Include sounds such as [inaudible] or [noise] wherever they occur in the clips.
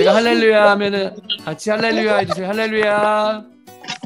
제가 할렐루야 하면은 같이 할렐루야 해주세요. 할렐루야.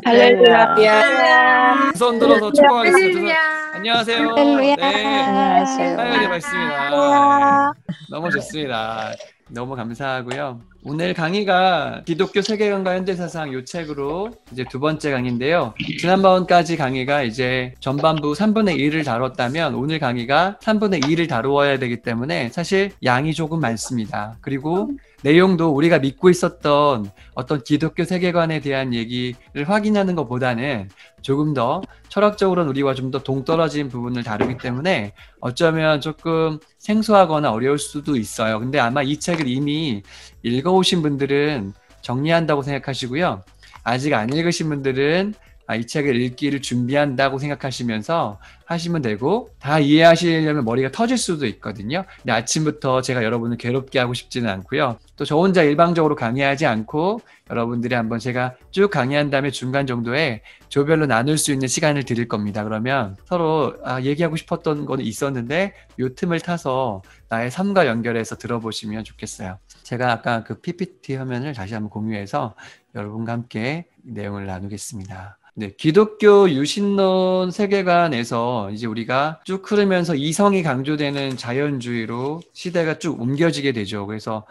할렐루야. 할렐루야. 손 들어서 축복하겠습니다. 두 손. 안녕하세요. 할렐루야. 네. 안녕하세요. 하연이 밝습니다. 너무 좋습니다. 너무 감사하고요. 오늘 강의가 기독교 세계관과 현대사상 요 책으로 이제 두 번째 강의인데요. 지난번까지 강의가 이제 전반부 3분의 1을 다뤘다면 오늘 강의가 3분의 2를 다루어야 되기 때문에 사실 양이 조금 많습니다. 그리고 내용도 우리가 믿고 있었던 어떤 기독교 세계관에 대한 얘기를 확인하는 것보다는 조금 더 철학적으로는 우리와 좀 더 동떨어진 부분을 다루기 때문에 어쩌면 조금 생소하거나 어려울 수도 있어요. 근데 아마 이 책을 이미 읽어오신 분들은 정리한다고 생각하시고요. 아직 안 읽으신 분들은 아, 이 책을 읽기를 준비한다고 생각하시면서 하시면 되고 다 이해하시려면 머리가 터질 수도 있거든요. 근데 아침부터 제가 여러분을 괴롭게 하고 싶지는 않고요. 또 저 혼자 일방적으로 강의하지 않고 여러분들이 한번 제가 쭉 강의한 다음에 중간 정도에 조별로 나눌 수 있는 시간을 드릴 겁니다. 그러면 서로 아, 얘기하고 싶었던 건 있었는데 요 틈을 타서 나의 삶과 연결해서 들어보시면 좋겠어요. 제가 아까 그 PPT 화면을 다시 한번 공유해서 여러분과 함께 내용을 나누겠습니다. 네, 기독교 유신론 세계관에서 이제 우리가 쭉 흐르면서 이성이 강조되는 자연주의로 시대가 쭉 옮겨지게 되죠. 그래서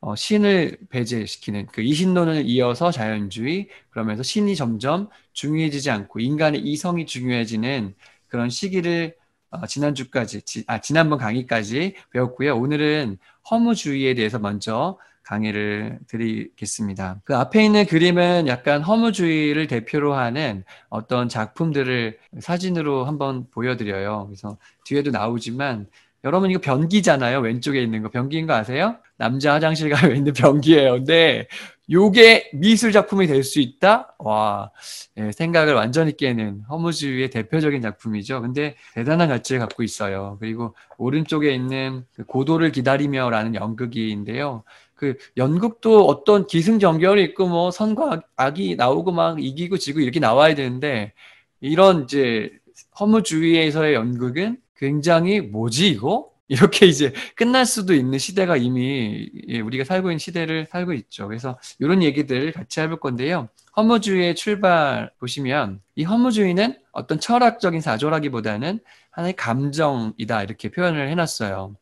어, 신을 배제시키는 그 이신론을 이어서 자연주의 그러면서 신이 점점 중요해지지 않고 인간의 이성이 중요해지는 그런 시기를 어, 지난주까지 지, 아 지난번 강의까지 배웠고요. 오늘은 허무주의에 대해서 먼저 강의를 드리겠습니다. 그 앞에 있는 그림은 약간 허무주의를 대표로 하는 어떤 작품들을 사진으로 한번 보여드려요. 그래서 뒤에도 나오지만 여러분 이거 변기잖아요. 왼쪽에 있는 거 변기인 거 아세요? 남자 화장실 가면 있는 변기예요. 근데 요게 미술 작품이 될 수 있다? 와, 예, 생각을 완전히 깨는 허무주의의 대표적인 작품이죠. 근데 대단한 가치를 갖고 있어요. 그리고 오른쪽에 있는 그 고도를 기다리며라는 연극이인데요. 그 연극도 어떤 기승전결이 있고 뭐 선과 악이 나오고 막 이기고 지고 이렇게 나와야 되는데 이런 이제 허무주의에서의 연극은 굉장히 뭐지 이거? [laughs] 이렇게 이제 끝날 수도 있는 시대가 이미 예, 우리가 살고 있는 시대를 살고 있죠. 그래서 이런 얘기들 같이 해볼 건데요. 허무주의의 출발 보시면 이 허무주의는 어떤 철학적인 사조라기보다는 하나의 감정이다 이렇게 표현을 해놨어요.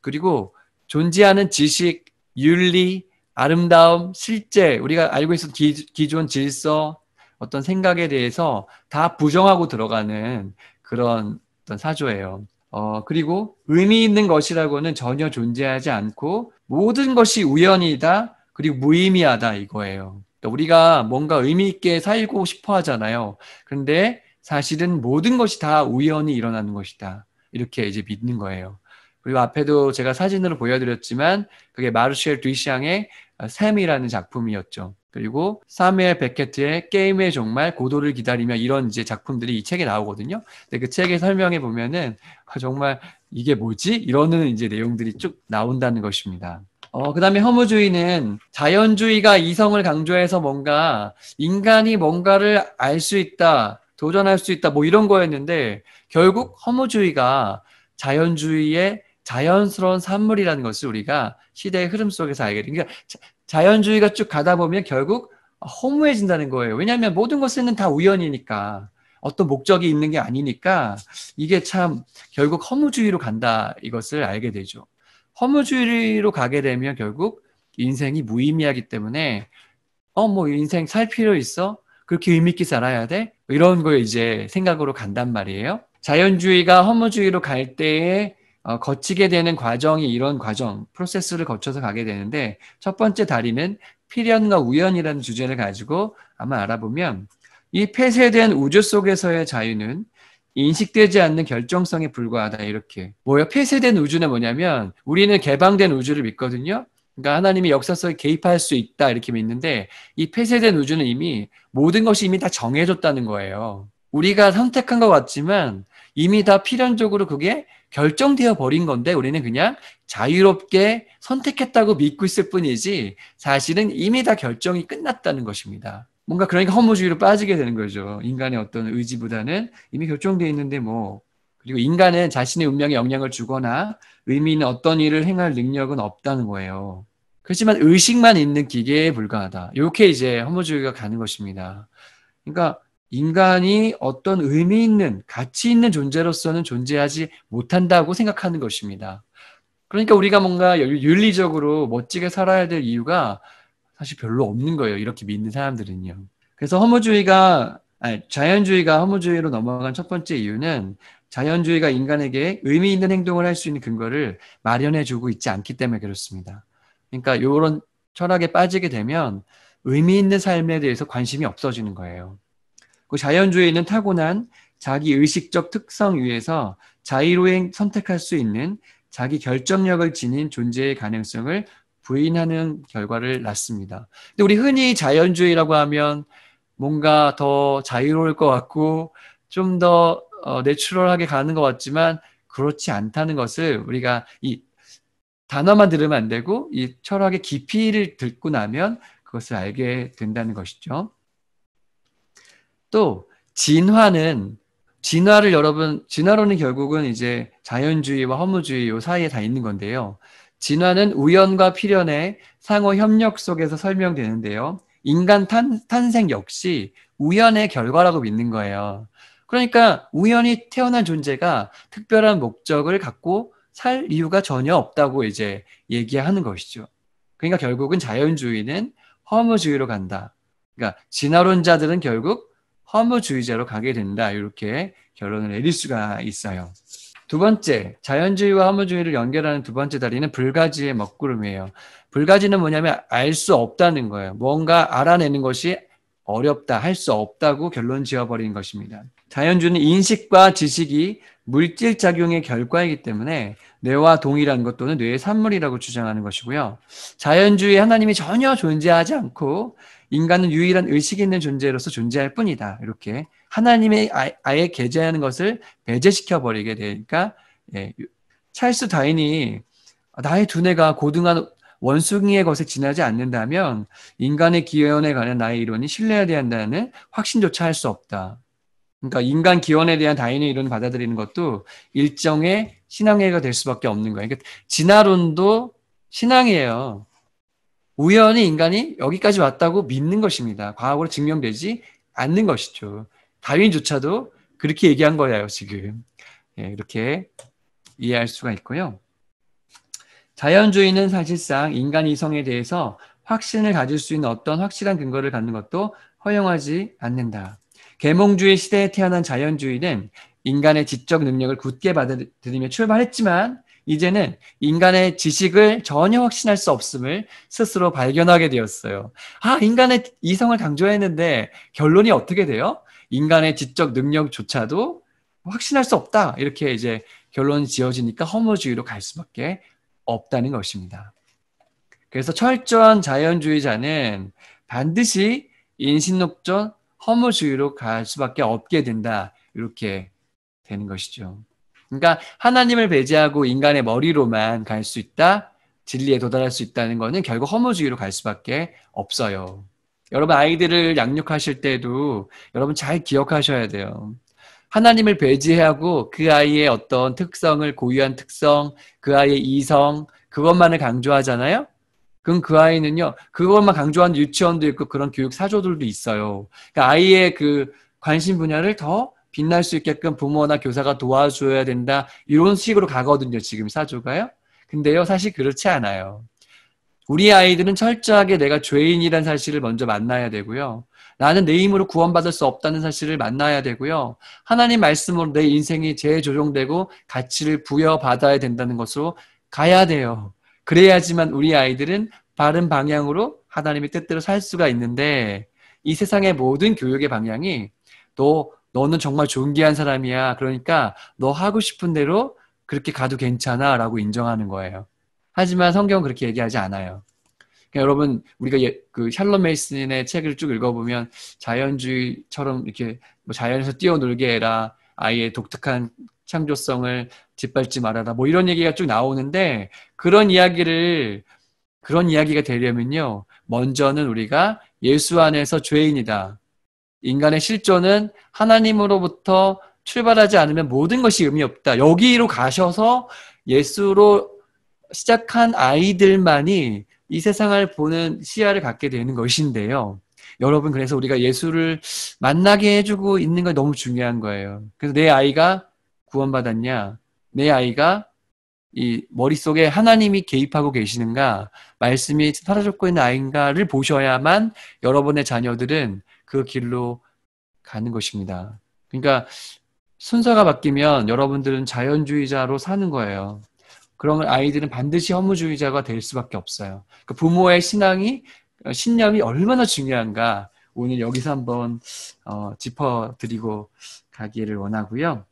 그리고 존재하는 지식 윤리, 아름다움, 실제 우리가 알고 있던 기, 존 질서, 어떤 생각에 대해서 다 부정하고 들어가는 그런 어떤 사조예요. 어, 그리고 의미 있는 것이라고는 전혀 존재하지 않고 모든 것이 우연이다, 그리고 무의미하다 이거예요. 그러니까 우리가 뭔가 의미 있게 살고 싶어 하잖아요. 그런데 사실은 모든 것이 다 우연히 일어나는 것이다. 이렇게 이제 믿는 거예요. 그리고 앞에도 제가 사진으로 보여드렸지만 그게 마르쉘 시앙의 어, 샘이라는 작품이었죠. 그리고 사무엘 베케트의 게임의 정말 고도를 기다리며 이런 이제 작품들이 이 책에 나오거든요. 근데 그 책에 설명해 보면은 아, 정말 이게 뭐지? 이러는 이제 내용들이 쭉 나온다는 것입니다. 어, 그 다음에 허무주의는 자연주의가 이성을 강조해서 뭔가 인간이 뭔가를 알 수 있다, 도전할 수 있다, 뭐 이런 거였는데 결국 허무주의가 자연주의의 자연스러운 산물이라는 것을 우리가 시대의 흐름 속에서 알게 됩니다. 그러니까 자연주의가 쭉 가다 보면 결국 허무해진다는 거예요. 왜냐하면 모든 것은 다 우연이니까 어떤 목적이 있는 게 아니니까 이게 참 결국 허무주의로 간다 이것을 알게 되죠. 허무주의로 가게 되면 결국 인생이 무의미하기 때문에 어 뭐 인생 살 필요 있어? 그렇게 의미 있게 살아야 돼? 뭐 이런 걸 이제 생각으로 간단 말이에요. 자연주의가 허무주의로 갈 때에 어, 거치게 되는 과정이 이런 과정, 프로세스를 거쳐서 가게 되는데 첫 번째 다리는 필연과 우연이라는 주제를 가지고 아마 알아보면 이 폐쇄된 우주 속에서의 자유는 인식되지 않는 결정성에 불과하다 이렇게 뭐야 폐쇄된 우주는 뭐냐면 우리는 개방된 우주를 믿거든요 그러니까 하나님이 역사 속에 개입할 수 있다 이렇게 믿는데 이 폐쇄된 우주는 이미 모든 것이 이미 다 정해졌다는 거예요 우리가 선택한 것 같지만 이미 다 필연적으로 그게 결정되어 버린 건데 우리는 그냥 자유롭게 선택했다고 믿고 있을 뿐이지 사실은 이미 다 결정이 끝났다는 것입니다. 뭔가 그러니까 허무주의로 빠지게 되는 거죠. 인간의 어떤 의지보다는 이미 결정되어 있는데 뭐 그리고 인간은 자신의 운명에 영향을 주거나 의미 있는 어떤 일을 행할 능력은 없다는 거예요. 그렇지만 의식만 있는 기계에 불과하다. 이렇게 이제 허무주의가 가는 것입니다. 그러니까 인간이 어떤 의미 있는 가치 있는 존재로서는 존재하지 못한다고 생각하는 것입니다. 그러니까 우리가 뭔가 윤리적으로 멋지게 살아야 될 이유가 사실 별로 없는 거예요. 이렇게 믿는 사람들은요. 그래서 허무주의가 아니, 자연주의가 허무주의로 넘어간 첫 번째 이유는 자연주의가 인간에게 의미 있는 행동을 할 수 있는 근거를 마련해주고 있지 않기 때문에 그렇습니다. 그러니까 이런 철학에 빠지게 되면 의미 있는 삶에 대해서 관심이 없어지는 거예요. 그 자연주의에 있는 타고난 자기 의식적 특성 위에서 자의로 선택할 수 있는 자기 결정력을 지닌 존재의 가능성을 부인하는 결과를 낳습니다. 근데 우리 흔히 자연주의라고 하면 뭔가 더 자유로울 것 같고 좀더 어, 내추럴하게 가는 것 같지만 그렇지 않다는 것을 우리가 이 단어만 들으면 안 되고 이 철학의 깊이를 듣고 나면 그것을 알게 된다는 것이죠. 또 진화는 진화를 여러분 진화론은 결국은 이제 자연주의와 허무주의 요 사이에 다 있는 건데요. 진화는 우연과 필연의 상호 협력 속에서 설명되는데요. 인간 탄, 탄생 역시 우연의 결과라고 믿는 거예요. 그러니까 우연히 태어난 존재가 특별한 목적을 갖고 살 이유가 전혀 없다고 이제 얘기하는 것이죠. 그러니까 결국은 자연주의는 허무주의로 간다. 그러니까 진화론자들은 결국 허무주의자로 가게 된다. 이렇게 결론을 내릴 수가 있어요. 두 번째, 자연주의와 허무주의를 연결하는 두 번째 다리는 불가지의 먹구름이에요. 불가지는 뭐냐면 알 수 없다는 거예요. 뭔가 알아내는 것이 어렵다, 할 수 없다고 결론 지어버린 것입니다. 자연주의는 인식과 지식이 물질작용의 결과이기 때문에 뇌와 동일한 것 또는 뇌의 산물이라고 주장하는 것이고요. 자연주의 하나님이 전혀 존재하지 않고 인간은 유일한 의식이 있는 존재로서 존재할 뿐이다. 이렇게 하나님의 아예 개재하는 것을 배제시켜 버리게 되니까 예, 찰스 다인이 나의 두뇌가 고등한 원숭이의 것에 지나지 않는다면 인간의 기원에 관한 나의 이론이 신뢰해야 된다는 확신조차 할 수 없다. 그러니까 인간 기원에 대한 다인의 이론을 받아들이는 것도 일정의 신앙회가 될 수밖에 없는 거예요. 그러니까 진화론도 신앙이에요. 우연히 인간이 여기까지 왔다고 믿는 것입니다. 과학으로 증명되지 않는 것이죠. 다윈조차도 그렇게 얘기한 거예요, 지금. 예, 이렇게 이해할 수가 있고요. 자연주의는 사실상 인간 이성에 대해서 확신을 가질 수 있는 어떤 확실한 근거를 갖는 것도 허용하지 않는다. 계몽주의 시대에 태어난 자연주의는 인간의 지적 능력을 굳게 받아들이며 출발했지만 이제는 인간의 지식을 전혀 확신할 수 없음을 스스로 발견하게 되었어요. 아, 인간의 이성을 강조했는데 결론이 어떻게 돼요? 인간의 지적 능력조차도 확신할 수 없다. 이렇게 이제 결론이 지어지니까 허무주의로 갈 수밖에 없다는 것입니다. 그래서 철저한 자연주의자는 반드시 인신녹전 허무주의로 갈 수밖에 없게 된다. 이렇게 되는 것이죠. 그러니까 하나님을 배제하고 인간의 머리로만 갈 수 있다, 진리에 도달할 수 있다는 것은 결국 허무주의로 갈 수밖에 없어요. 여러분 아이들을 양육하실 때도 여러분 잘 기억하셔야 돼요. 하나님을 배제하고 그 아이의 어떤 특성을 고유한 특성, 그 아이의 이성 그것만을 강조하잖아요. 그럼 그 아이는요 그것만 강조하는 유치원도 있고 그런 교육 사조들도 있어요. 그러니까 아이의 그 관심 분야를 더 빛날 수 있게끔 부모나 교사가 도와줘야 된다. 이런 식으로 가거든요. 지금 사조가요. 근데요, 사실 그렇지 않아요. 우리 아이들은 철저하게 내가 죄인이라는 사실을 먼저 만나야 되고요. 나는 내 힘으로 구원받을 수 없다는 사실을 만나야 되고요. 하나님 말씀으로 내 인생이 재조정되고 가치를 부여받아야 된다는 것으로 가야 돼요. 그래야지만 우리 아이들은 바른 방향으로 하나님의 뜻대로 살 수가 있는데 이 세상의 모든 교육의 방향이 또 너는 정말 존귀한 사람이야. 그러니까 너 하고 싶은 대로 그렇게 가도 괜찮아. 라고 인정하는 거예요. 하지만 성경은 그렇게 얘기하지 않아요. 그러니까 여러분, 우리가 예, 그샬롬 메이슨의 책을 쭉 읽어보면 자연주의처럼 이렇게 뭐 자연에서 뛰어놀게 해라. 아이의 독특한 창조성을 짓밟지 말아라. 뭐 이런 얘기가 쭉 나오는데 그런 이야기를 그런 이야기가 되려면요. 먼저는 우리가 예수 안에서 죄인이다. 인간의 실존은 하나님으로부터 출발하지 않으면 모든 것이 의미 없다. 여기로 가셔서 예수로 시작한 아이들만이 이 세상을 보는 시야를 갖게 되는 것인데요. 여러분, 그래서 우리가 예수를 만나게 해주고 있는 건 너무 중요한 거예요. 그래서 내 아이가 구원받았냐? 내 아이가 이 머릿속에 하나님이 개입하고 계시는가? 말씀이 사라졌고 있는 아인가를 보셔야만 여러분의 자녀들은 그 길로 가는 것입니다. 그러니까 순서가 바뀌면 여러분들은 자연주의자로 사는 거예요. 그러면 아이들은 반드시 허무주의자가 될 수밖에 없어요. 그러니까 부모의 신앙이 어, 신념이 얼마나 중요한가 오늘 여기서 한번 어, 짚어드리고 가기를 원하고요.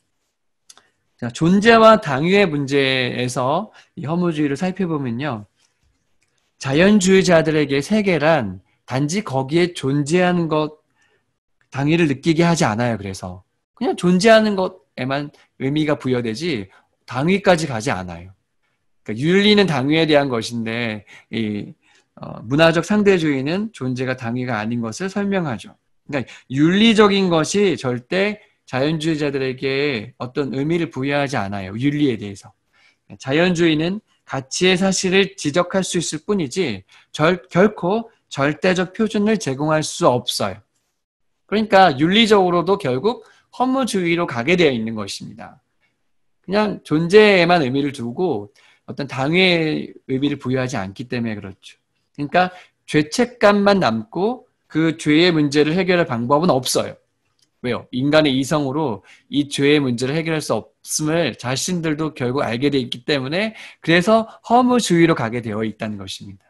자, 존재와 당위의 문제에서 이 허무주의를 살펴보면요. 자연주의자들에게 세계란 단지 거기에 존재하는 것 당위를 느끼게 하지 않아요. 그래서 그냥 존재하는 것에만 의미가 부여되지 당위까지 가지 않아요. 그러니까 윤리는 당위에 대한 것인데 이 어, 문화적 상대주의는 존재가 당위가 아닌 것을 설명하죠. 그러니까 윤리적인 것이 절대 자연주의자들에게 어떤 의미를 부여하지 않아요. 윤리에 대해서. 자연주의는 가치의 사실을 지적할 수 있을 뿐이지 절, 결코 절대적 표준을 제공할 수 없어요. 그러니까 윤리적으로도 결국 허무주의로 가게 되어 있는 것입니다. 그냥 존재에만 의미를 두고 어떤 당위의 의미를 부여하지 않기 때문에 그렇죠. 그러니까 죄책감만 남고 그 죄의 문제를 해결할 방법은 없어요. 왜요? 인간의 이성으로 이 죄의 문제를 해결할 수 없음을 자신들도 결국 알게 돼 있기 때문에 그래서 허무주의로 가게 되어 있다는 것입니다.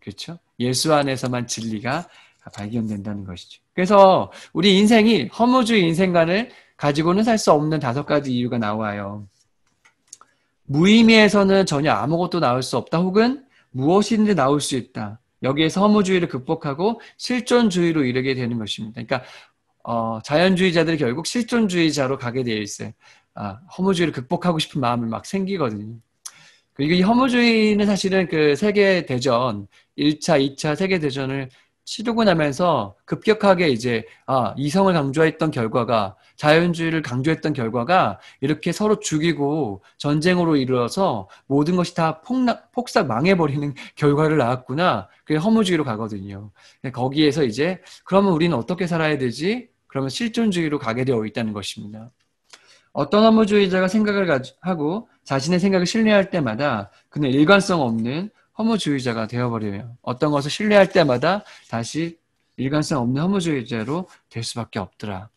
그렇죠? 예수 안에서만 진리가 발견된다는 것이죠. 그래서 우리 인생이 허무주의 인생관을 가지고는 살 수 없는 다섯 가지 이유가 나와요. 무의미에서는 전혀 아무것도 나올 수 없다 혹은 무엇이든지 나올 수 있다. 여기에서 허무주의를 극복하고 실존주의로 이르게 되는 것입니다. 그러니까 어, 자연주의자들이 결국 실존주의자로 가게 되어 있어요. 아, 허무주의를 극복하고 싶은 마음이 막 생기거든요. 그리고 이 허무주의는 사실은 그 세계대전, 1차, 2차 세계대전을 치르고 나면서 급격하게 이제 아 이성을 강조했던 결과가 자연주의를 강조했던 결과가 이렇게 서로 죽이고 전쟁으로 이르러서 모든 것이 다 폭락, 폭삭 망해버리는 [laughs] 결과를 낳았구나 그게 허무주의로 가거든요 그러니까 거기에서 이제 그러면 우리는 어떻게 살아야 되지 그러면 실존주의로 가게 되어 있다는 것입니다 어떤 허무주의자가 생각을 가 하고 자신의 생각을 신뢰할 때마다 그는 일관성 없는 허무주의자가 되어버리면 어떤 것을 신뢰할 때마다 다시 일관성 없는 허무주의자로 될 수밖에 없더라.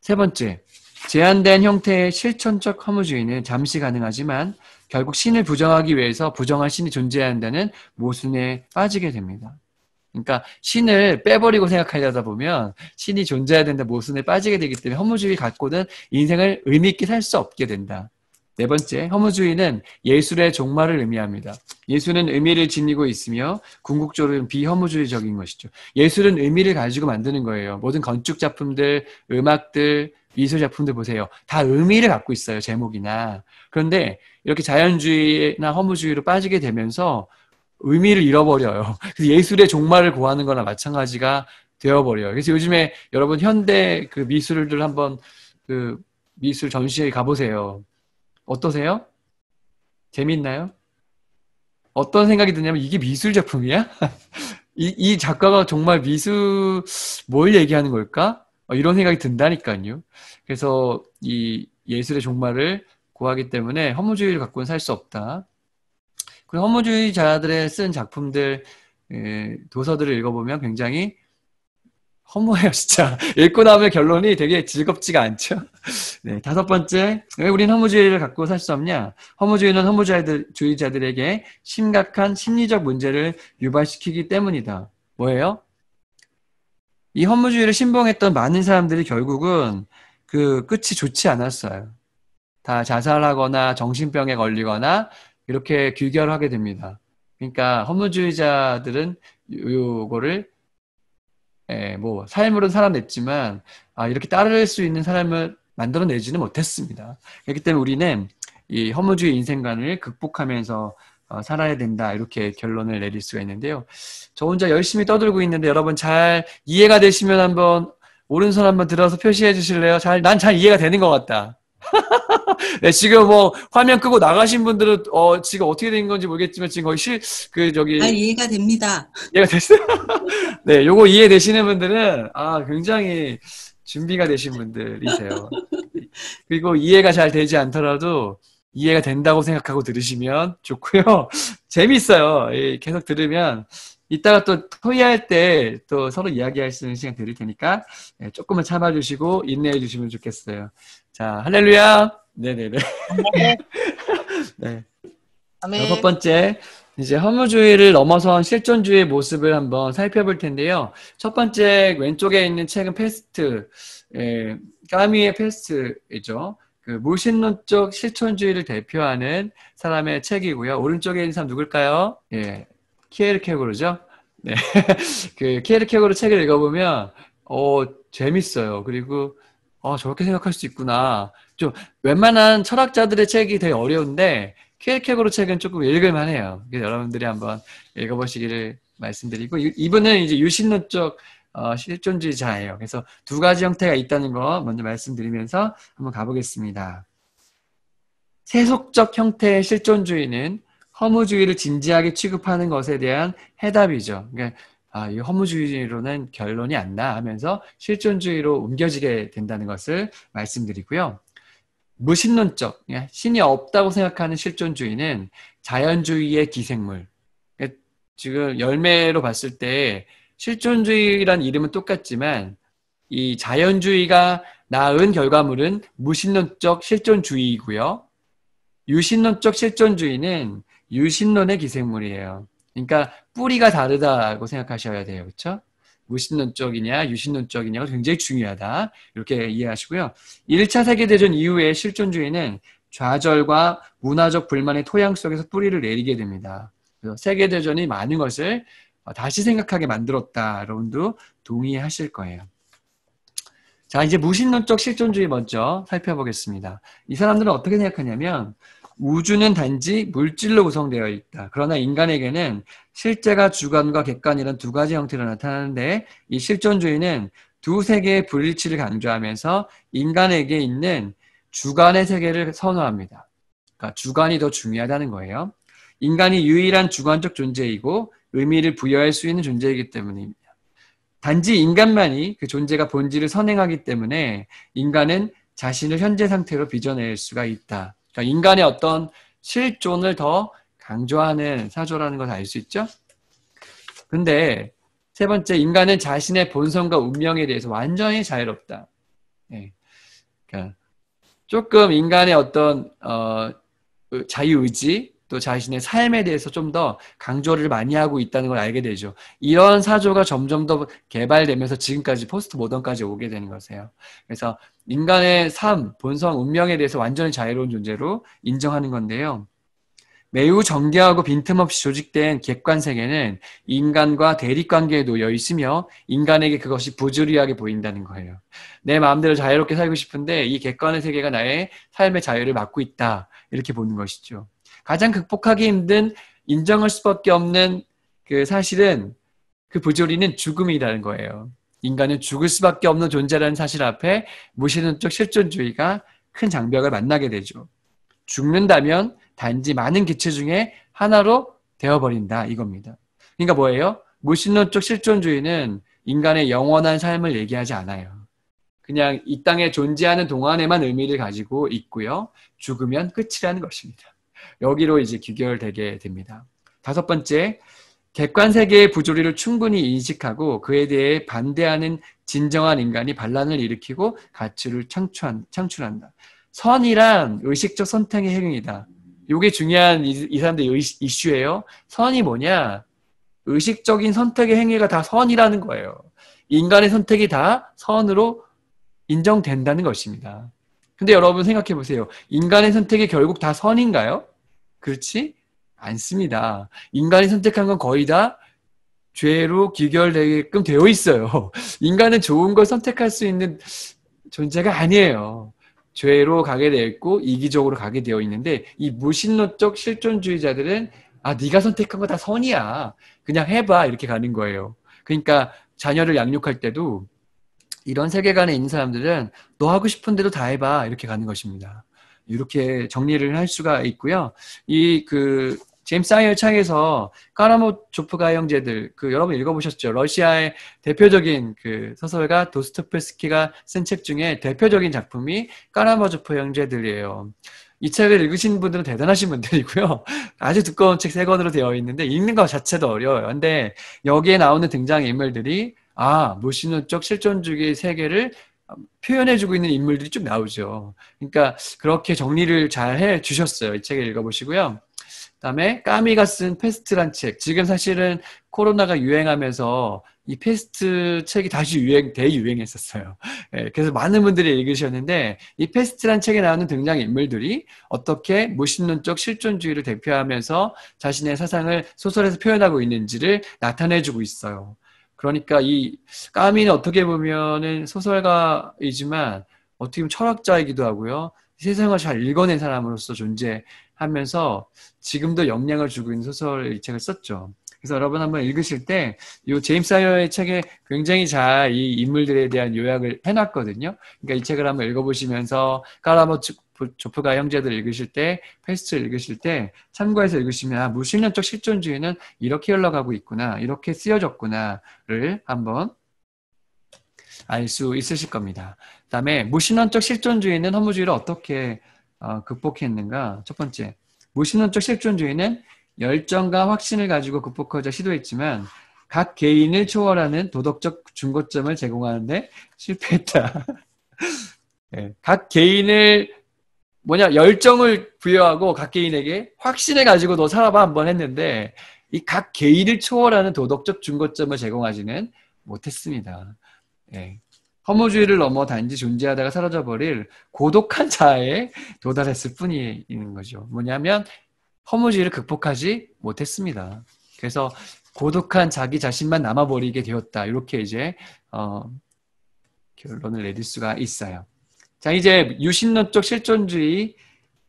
세 번째, 제한된 형태의 실천적 허무주의는 잠시 가능하지만 결국 신을 부정하기 위해서 부정한 신이 존재한다는 모순에 빠지게 됩니다. 그러니까 신을 빼버리고 생각하려다 보면 신이 존재해야 된다 모순에 빠지게 되기 때문에 허무주의 갖고는 인생을 의미 있게 살 수 없게 된다. 네 번째, 허무주의는 예술의 종말을 의미합니다. 예술은 의미를 지니고 있으며 궁극적으로는 비허무주의적인 것이죠. 예술은 의미를 가지고 만드는 거예요. 모든 건축 작품들, 음악들, 미술 작품들 보세요. 다 의미를 갖고 있어요. 제목이나. 그런데 이렇게 자연주의나 허무주의로 빠지게 되면서 의미를 잃어버려요. [laughs] 예술의 종말을 고하는 거나 마찬가지가 되어버려요. 그래서 요즘에 여러분 현대 그 미술들 한번 그 미술 전시회 에 가보세요. 어떠세요? 재밌나요? 어떤 생각이 드냐면 이게 미술 작품이야? [laughs] 이, 이 작가가 정말 미술 뭘 얘기하는 걸까? 어, 이런 생각이 든다니까요. 그래서 이 예술의 종말을 구하기 때문에 허무주의를 갖고는 살 수 없다. 그 허무주의자들의 쓴 작품들 도서들을 읽어보면 굉장히 허무해요, 진짜. [laughs] 읽고 나면 결론이 되게 즐겁지가 않죠. [laughs] 네, 다섯 번째, 왜 우린 허무주의를 갖고 살 수 없냐? 허무주의는 허무주의자들에게 심각한 심리적 문제를 유발시키기 때문이다. 뭐예요? 이 허무주의를 신봉했던 많은 사람들이 결국은 그 끝이 좋지 않았어요. 다 자살하거나 정신병에 걸리거나 이렇게 귀결하게 됩니다. 그러니까 허무주의자들은 요거를 예, 뭐 삶으로 살아냈지만 아, 이렇게 따를 수 있는 사람을 만들어내지는 못했습니다. 그렇기 때문에 우리는 이 허무주의 인생관을 극복하면서 어, 살아야 된다 이렇게 결론을 내릴 수가 있는데요. 저 혼자 열심히 떠들고 있는데 여러분 잘 이해가 되시면 한번 오른손 한번 들어서 표시해 주실래요? 잘 난 잘 이해가 되는 것 같다. 네, 지금 뭐 화면 끄고 나가신 분들은 어 지금 어떻게 된 건지 모르겠지만 지금 거의 실그 저기 아 이해가 됩니다. 이해가 됐어요. [laughs] 네, 요거 이해되시는 분들은 아 굉장히 준비가 되신 분들이세요. 그리고 이해가 잘 되지 않더라도 이해가 된다고 생각하고 들으시면 좋고요. [laughs] 재밌어요. 계속 들으면 이따가 또 토의할 때 또 서로 이야기할 수 있는 시간 드릴 테니까 예, 조금만 참아주시고 인내해 주시면 좋겠어요. 자, 할렐루야. 네네네. 네. 네. 아멘. 여섯 번째, 이제 허무주의를 넘어선 실존주의 모습을 한번 살펴볼 텐데요. 첫 번째 왼쪽에 있는 책은 페스트, 예, 까미의 페스트이죠. 그 물신론적 실존주의를 대표하는 사람의 책이고요. 오른쪽에 있는 사람 누굴까요? 예, 키에르케고르죠. 네. [laughs] 그 키에르케고르 책을 읽어보면 어 재밌어요. 그리고 어 저렇게 생각할 수 있구나. 좀 웬만한 철학자들의 책이 되게 어려운데 키에르케고르 책은 조금 읽을만 해요. 여러분들이 한번 읽어보시기를 말씀드리고 이분은 이제 유신론적 어, 실존주의자예요. 그래서 두 가지 형태가 있다는 거 먼저 말씀드리면서 한번 가보겠습니다. 세속적 형태의 실존주의는 허무주의를 진지하게 취급하는 것에 대한 해답이죠. 그러니까 아, 이 허무주의로는 결론이 안 나 하면서 실존주의로 옮겨지게 된다는 것을 말씀드리고요. 무신론적, 예, 신이 없다고 생각하는 실존주의는 자연주의의 기생물. 그러니까 지금 열매로 봤을 때 실존주의란 이름은 똑같지만 이 자연주의가 낳은 결과물은 무신론적 실존주의이고요. 유신론적 실존주의는 유신론의 기생물이에요. 그러니까 뿌리가 다르다고 생각하셔야 돼요. 그렇죠? 무신론 쪽이냐 유신론 쪽이냐가 굉장히 중요하다. 이렇게 이해하시고요. 1차 세계대전 이후에 실존주의는 좌절과 문화적 불만의 토양 속에서 뿌리를 내리게 됩니다. 그래서 세계대전이 많은 것을 다시 생각하게 만들었다. 여러분도 동의하실 거예요. 자, 이제 무신론적 실존주의 먼저 살펴보겠습니다. 이 사람들은 어떻게 생각하냐면 우주는 단지 물질로 구성되어 있다. 그러나 인간에게는 실제가 주관과 객관이란 두 가지 형태로 나타나는데 이 실존주의는 두 세계의 불일치를 강조하면서 인간에게 있는 주관의 세계를 선호합니다. 그러니까 주관이 더 중요하다는 거예요. 인간이 유일한 주관적 존재이고 의미를 부여할 수 있는 존재이기 때문입니다. 단지 인간만이 그 존재가 본질을 선행하기 때문에 인간은 자신을 현재 상태로 빚어낼 수가 있다. 그러니까 인간의 어떤 실존을 더 강조하는 사조라는 걸알수 있죠? 근데 세 번째, 인간은 자신의 본성과 운명에 대해서 완전히 자유롭다. 예. 그러니까 조금 인간의 어떤 어, 자유의지 또 자신의 삶에 대해서 좀 더 강조를 많이 하고 있다는 걸 알게 되죠. 이런 사조가 점점 더 개발되면서 지금까지 포스트 모던까지 오게 되는 거이요 그래서 인간의 삶, 본성, 운명에 대해서 완전히 자유로운 존재로 인정하는 건데요. 매우 정교하고 빈틈없이 조직된 객관 세계는 인간과 대립 관계에 놓여 있으며 인간에게 그것이 부조리하게 보인다는 거예요. 내 마음대로 자유롭게 살고 싶은데 이 객관의 세계가 나의 삶의 자유를 막고 있다. 이렇게 보는 것이죠. 가장 극복하기 힘든 인정할 수밖에 없는 그 사실은 그 부조리는 죽음이라는 거예요. 인간은 죽을 수밖에 없는 존재라는 사실 앞에 무신론적 실존주의가 큰 장벽을 만나게 되죠. 죽는다면 단지 많은 기체 중에 하나로 되어버린다 이겁니다. 그러니까 뭐예요? 무신론적 실존주의는 인간의 영원한 삶을 얘기하지 않아요. 그냥 이 땅에 존재하는 동안에만 의미를 가지고 있고요. 죽으면 끝이라는 것입니다. 여기로 이제 귀결되게 됩니다. 다섯 번째, 객관 세계의 부조리를 충분히 인식하고 그에 대해 반대하는 진정한 인간이 반란을 일으키고 가치를 창출한, 창출한다. 선이란 의식적 선택의 행위다 이게 중요한 이, 이 사람들의 이슈예요. 선이 뭐냐? 의식적인 선택의 행위가 다 선이라는 거예요. 인간의 선택이 다 선으로 인정된다는 것입니다. 근데 여러분 생각해 보세요. 인간의 선택이 결국 다 선인가요? 그렇지 않습니다. 인간이 선택한 건 거의 다 죄로 귀결되게끔 되어 있어요. [laughs] 인간은 좋은 걸 선택할 수 있는 존재가 아니에요. 죄로 가게 되고 이기적으로 가게 되어 있는데 이 무신론적 실존주의자들은 아 네가 선택한 거 다 선이야. 그냥 해봐 이렇게 가는 거예요. 그러니까 자녀를 양육할 때도 이런 세계관에 있는 사람들은 너 하고 싶은 대로 다 해봐 이렇게 가는 것입니다. 이렇게 정리를 할 수가 있고요. 이그 제임스 아이어 창에서 까라모조프가 형제들 그 여러분 읽어보셨죠? 러시아의 대표적인 그 소설가 도스토프스키가 쓴 책 중에 대표적인 작품이 까라모조프 형제들이에요. 이 책을 읽으신 분들은 대단하신 분들이고요. [laughs] 아주 두꺼운 책 세 권으로 되어 있는데 읽는 것 자체도 어려워요. 근데 여기에 나오는 등장인물들이 아, 무신론적 실존주의 세계를 표현해주고 있는 인물들이 쭉 나오죠. 그러니까 그렇게 정리를 잘 해 주셨어요. 이 책을 읽어보시고요. 그다음에 까미가 쓴 패스트란 책. 지금 사실은 코로나가 유행하면서 이 패스트 책이 다시 유행 대유행했었어요. 예, 그래서 많은 분들이 읽으셨는데 이 패스트란 책에 나오는 등장 인물들이 어떻게 무신론적 실존주의를 대표하면서 자신의 사상을 소설에서 표현하고 있는지를 나타내주고 있어요. 그러니까 이 까미는 어떻게 보면은 소설가이지만 어떻게 보면 철학자이기도 하고요. 세상을 잘 읽어낸 사람으로서 존재하면서 지금도 영향을 주고 있는 소설 이 책을 썼죠. 그래서 여러분 한번 읽으실 때 이 제임스 하이어의 책에 굉장히 잘 이 인물들에 대한 요약을 해놨거든요. 그러니까 이 책을 한번 읽어보시면서 까라모 조프가 형제들 읽으실 때, 페스트 읽으실 때 참고해서 읽으시면 아, 무신론적 실존주의는 이렇게 흘러가고 있구나, 이렇게 쓰여졌구나를 한번 알 수 있으실 겁니다. 그다음에 무신론적 실존주의는 허무주의를 어떻게 어, 극복했는가? 첫 번째, 무신론적 실존주의는 열정과 확신을 가지고 극복하자 시도했지만 각 개인을 초월하는 도덕적 중고점을 제공하는데 실패했다. 네. [laughs] 각 개인을 뭐냐 열정을 부여하고 각 개인에게 확신을 가지고 너 살아봐 한번 했는데 이 각 개인을 초월하는 도덕적 중고점을 제공하지는 못했습니다. 네. 허무주의를 넘어 단지 존재하다가 사라져버릴 고독한 자에 도달했을 뿐인 거죠. 뭐냐면 허무주의를 극복하지 못했습니다. 그래서 고독한 자기 자신만 남아버리게 되었다. 이렇게 이제 어, 결론을 내릴 수가 있어요. 자 이제 유신론적 실존주의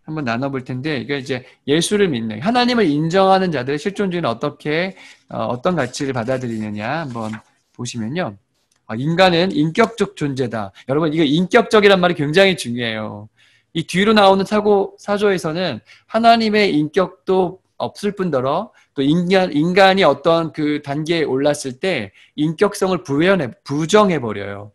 한번 나눠볼 텐데 이게 이제 예수를 믿는 하나님을 인정하는 자들의 실존주의는 어떻게 어, 떤 가치를 받아들이느냐 한번 보시면요. 아, 인간은 인격적 존재다. 여러분 이거 인격적이란 말이 굉장히 중요해요. 이 뒤로 나오는 사고 사조에서는 하나님의 인격도 없을 뿐더러 또 인간 인간이 어떤 그 단계에 올랐을 때 인격성을 부연해 부정해 버려요.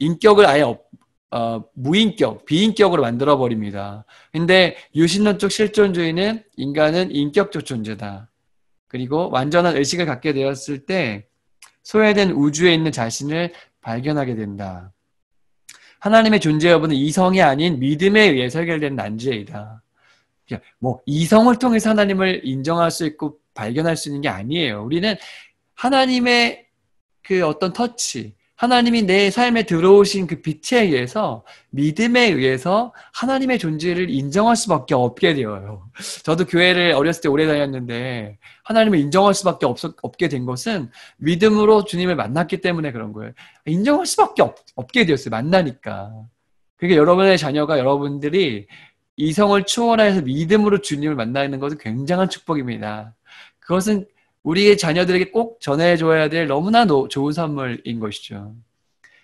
인격을 아예 없, 어, 무인격, 비인격으로 만들어 버립니다. 근데 유신론적 실존주의는 인간은 인격적 존재다. 그리고 완전한 의식을 갖게 되었을 때 소외된 우주에 있는 자신을 발견하게 된다. 하나님의 존재 여부는 이성이 아닌 믿음에 의해 설결된 난제이다. 뭐 이성을 통해서 하나님을 인정할 수 있고 발견할 수 있는 게 아니에요. 우리는 하나님의 그 어떤 터치, 하나님이 내 삶에 들어오신 그 빛에 의해서 믿음에 의해서 하나님의 존재를 인정할 수밖에 없게 되어요. 저도 교회를 어렸을 때 오래 다녔는데 하나님을 인정할 수밖에 없, 없게 된 것은 믿음으로 주님을 만났기 때문에 그런 거예요. 인정할 수밖에 없, 없게 되었어요. 만나니까. 그러니까 여러분의 자녀가 여러분들이 이성을 초월해서 믿음으로 주님을 만나는 것은 굉장한 축복입니다. 그것은 우리의 자녀들에게 꼭 전해줘야 될 너무나 노, 좋은 선물인 것이죠.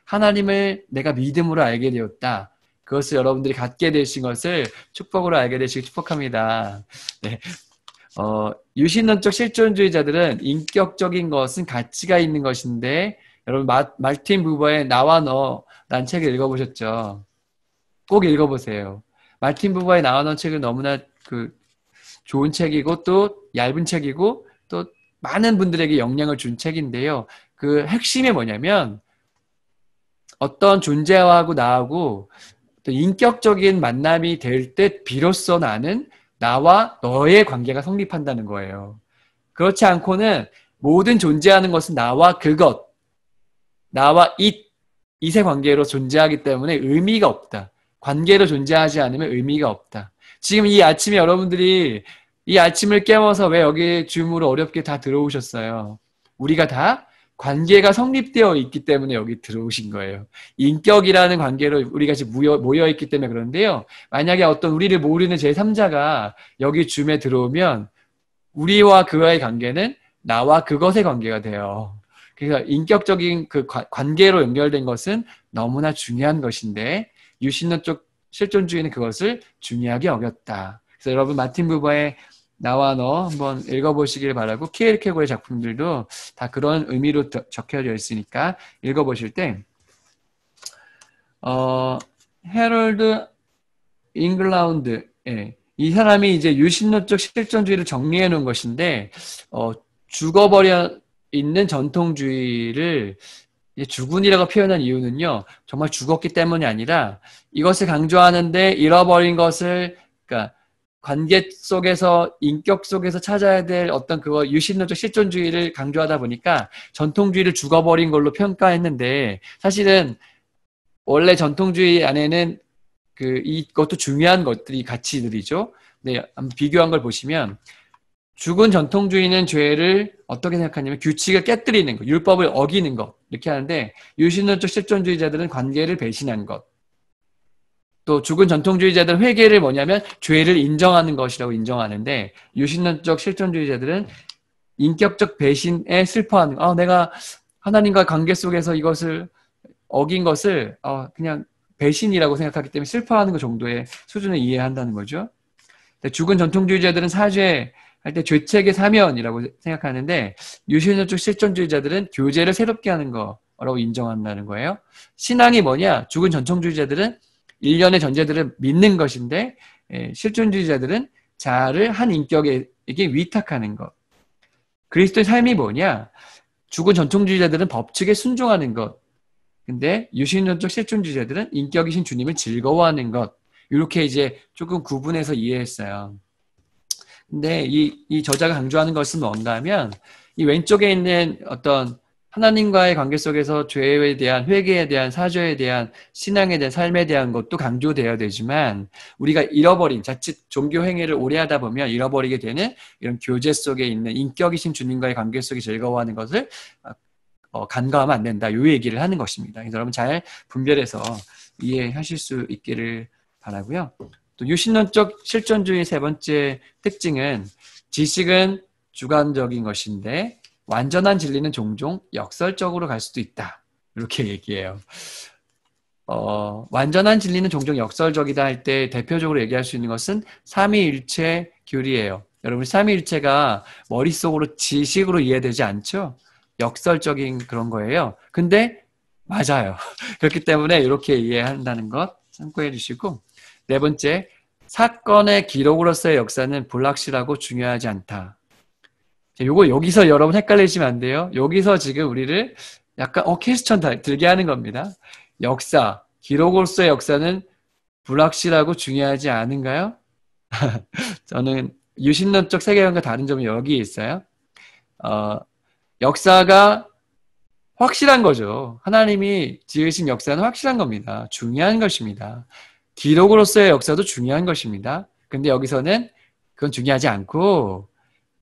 하나님을 내가 믿음으로 알게 되었다. 그것을 여러분들이 갖게 되신 것을 축복으로 알게 되시길 축복합니다. 네. 어, 유신론적 실존주의자들은 인격적인 것은 가치가 있는 것인데, 여러분, 마, 말틴 부버의 나와 너, 란 책을 읽어보셨죠? 꼭 읽어보세요. 말틴 부버의 나와 너 책은 너무나 그 좋은 책이고, 또 얇은 책이고, 또 많은 분들에게 영향을 준 책인데요. 그 핵심이 뭐냐면 어떤 존재하고 나하고 또 인격적인 만남이 될 때 비로소 나는 나와 너의 관계가 성립한다는 거예요. 그렇지 않고는 모든 존재하는 것은 나와 그것, 나와 이, 이세 관계로 존재하기 때문에 의미가 없다. 관계로 존재하지 않으면 의미가 없다. 지금 이 아침에 여러분들이 이 아침을 깨워서 왜 여기 줌으로 어렵게 다 들어오셨어요? 우리가 다 관계가 성립되어 있기 때문에 여기 들어오신 거예요. 인격이라는 관계로 우리가 지금 모여, 있기 때문에 그런데요. 만약에 어떤 우리를 모르는 제3자가 여기 줌에 들어오면 우리와 그와의 관계는 나와 그것의 관계가 돼요. 그래서 인격적인 그 관계로 연결된 것은 너무나 중요한 것인데 유신론 쪽 실존주의는 그것을 중요하게 어겼다 그래서 여러분 마틴 부버의 나와 너 한번 읽어보시길 바라고 키엘케고의 작품들도 다 그런 의미로 적혀져 있으니까 읽어보실 때 어, 헤럴드 잉글라운드 예. 이 사람이 이제 유신론적 실존주의를 정리해 놓은 것인데 어, 죽어버려 있는 전통주의를 죽은이라고 표현한 이유는요 정말 죽었기 때문이 아니라 이것을 강조하는데 잃어버린 것을 그러니까 관계 속에서 인격 속에서 찾아야 될 어떤 그거 유신론적 실존주의를 강조하다 보니까 전통주의를 죽어버린 걸로 평가했는데 사실은 원래 전통주의 안에는 그 이것도 중요한 것들이 가치들이죠. 네, 한번 비교한 걸 보시면 죽은 전통주의는 죄를 어떻게 생각하냐면 규칙을 깨뜨리는 거, 율법을 어기는 것 이렇게 하는데 유신론적 실존주의자들은 관계를 배신한 것또 죽은 전통주의자들 회계를 뭐냐면 죄를 인정하는 것이라고 인정하는데 유신론적 실존주의자들은 인격적 배신에 슬퍼하는 아 내가 하나님과 관계 속에서 이것을 어긴 것을 아, 그냥 배신이라고 생각하기 때문에 슬퍼하는 그 정도의 수준을 이해한다는 거죠. 죽은 전통주의자들은 사죄 할 때 죄책의 사면이라고 생각하는데 유신론적 실존주의자들은 교제를 새롭게 하는 거라고 인정한다는 거예요. 신앙이 뭐냐? 죽은 전통주의자들은 일련의 전제들을 믿는 것인데 예, 실존주의자들은 자아를 한 인격에게 위탁하는 것. 그리스도의 삶이 뭐냐? 죽은 전통주의자들은 법칙에 순종하는 것. 근데 유신론적 실존주의자들은 인격이신 주님을 즐거워하는 것. 이렇게 이제 조금 구분해서 이해했어요. 근데 이, 이 저자가 강조하는 것은 뭔가 하면 이 왼쪽에 있는 어떤 하나님과의 관계 속에서 죄에 대한 회개에 대한 사죄에 대한 신앙에 대한 삶에 대한 것도 강조되어야 되지만 우리가 잃어버린 자칫 종교 행위를 오래 하다 보면 잃어버리게 되는 이런 교제 속에 있는 인격이신 주님과의 관계 속에 즐거워하는 것을 어, 간과하면 안 된다. 요 얘기를 하는 것입니다. 그래서 여러분 잘 분별해서 이해하실 수 있기를 바라고요. 또 유신론적 실존주의 세 번째 특징은 지식은 주관적인 것인데 완전한 진리는 종종 역설적으로 갈 수도 있다. 이렇게 [laughs] 얘기해요. 어, 완전한 진리는 종종 역설적이다 할 때 대표적으로 얘기할 수 있는 것은 삼위일체 교리예요. 여러분 삼위일체가 머릿속으로 지식으로 이해되지 않죠? 역설적인 그런 거예요. 근데 맞아요. [laughs] 그렇기 때문에 이렇게 이해한다는 것 참고해 주시고 네 번째 사건의 기록으로서의 역사는 불확실하고 중요하지 않다. 요거 여기서 여러분 헷갈리시면 안 돼요. 여기서 지금 우리를 약간 어케스천 들게 하는 겁니다. 역사, 기록으로서의 역사는 불확실하고 중요하지 않은가요? [laughs] 저는 유신론적 세계관과 다른 점이 여기에 있어요. 어, 역사가 확실한 거죠. 하나님이 지으신 역사는 확실한 겁니다. 중요한 것입니다. 기록으로서의 역사도 중요한 것입니다. 근데 여기서는 그건 중요하지 않고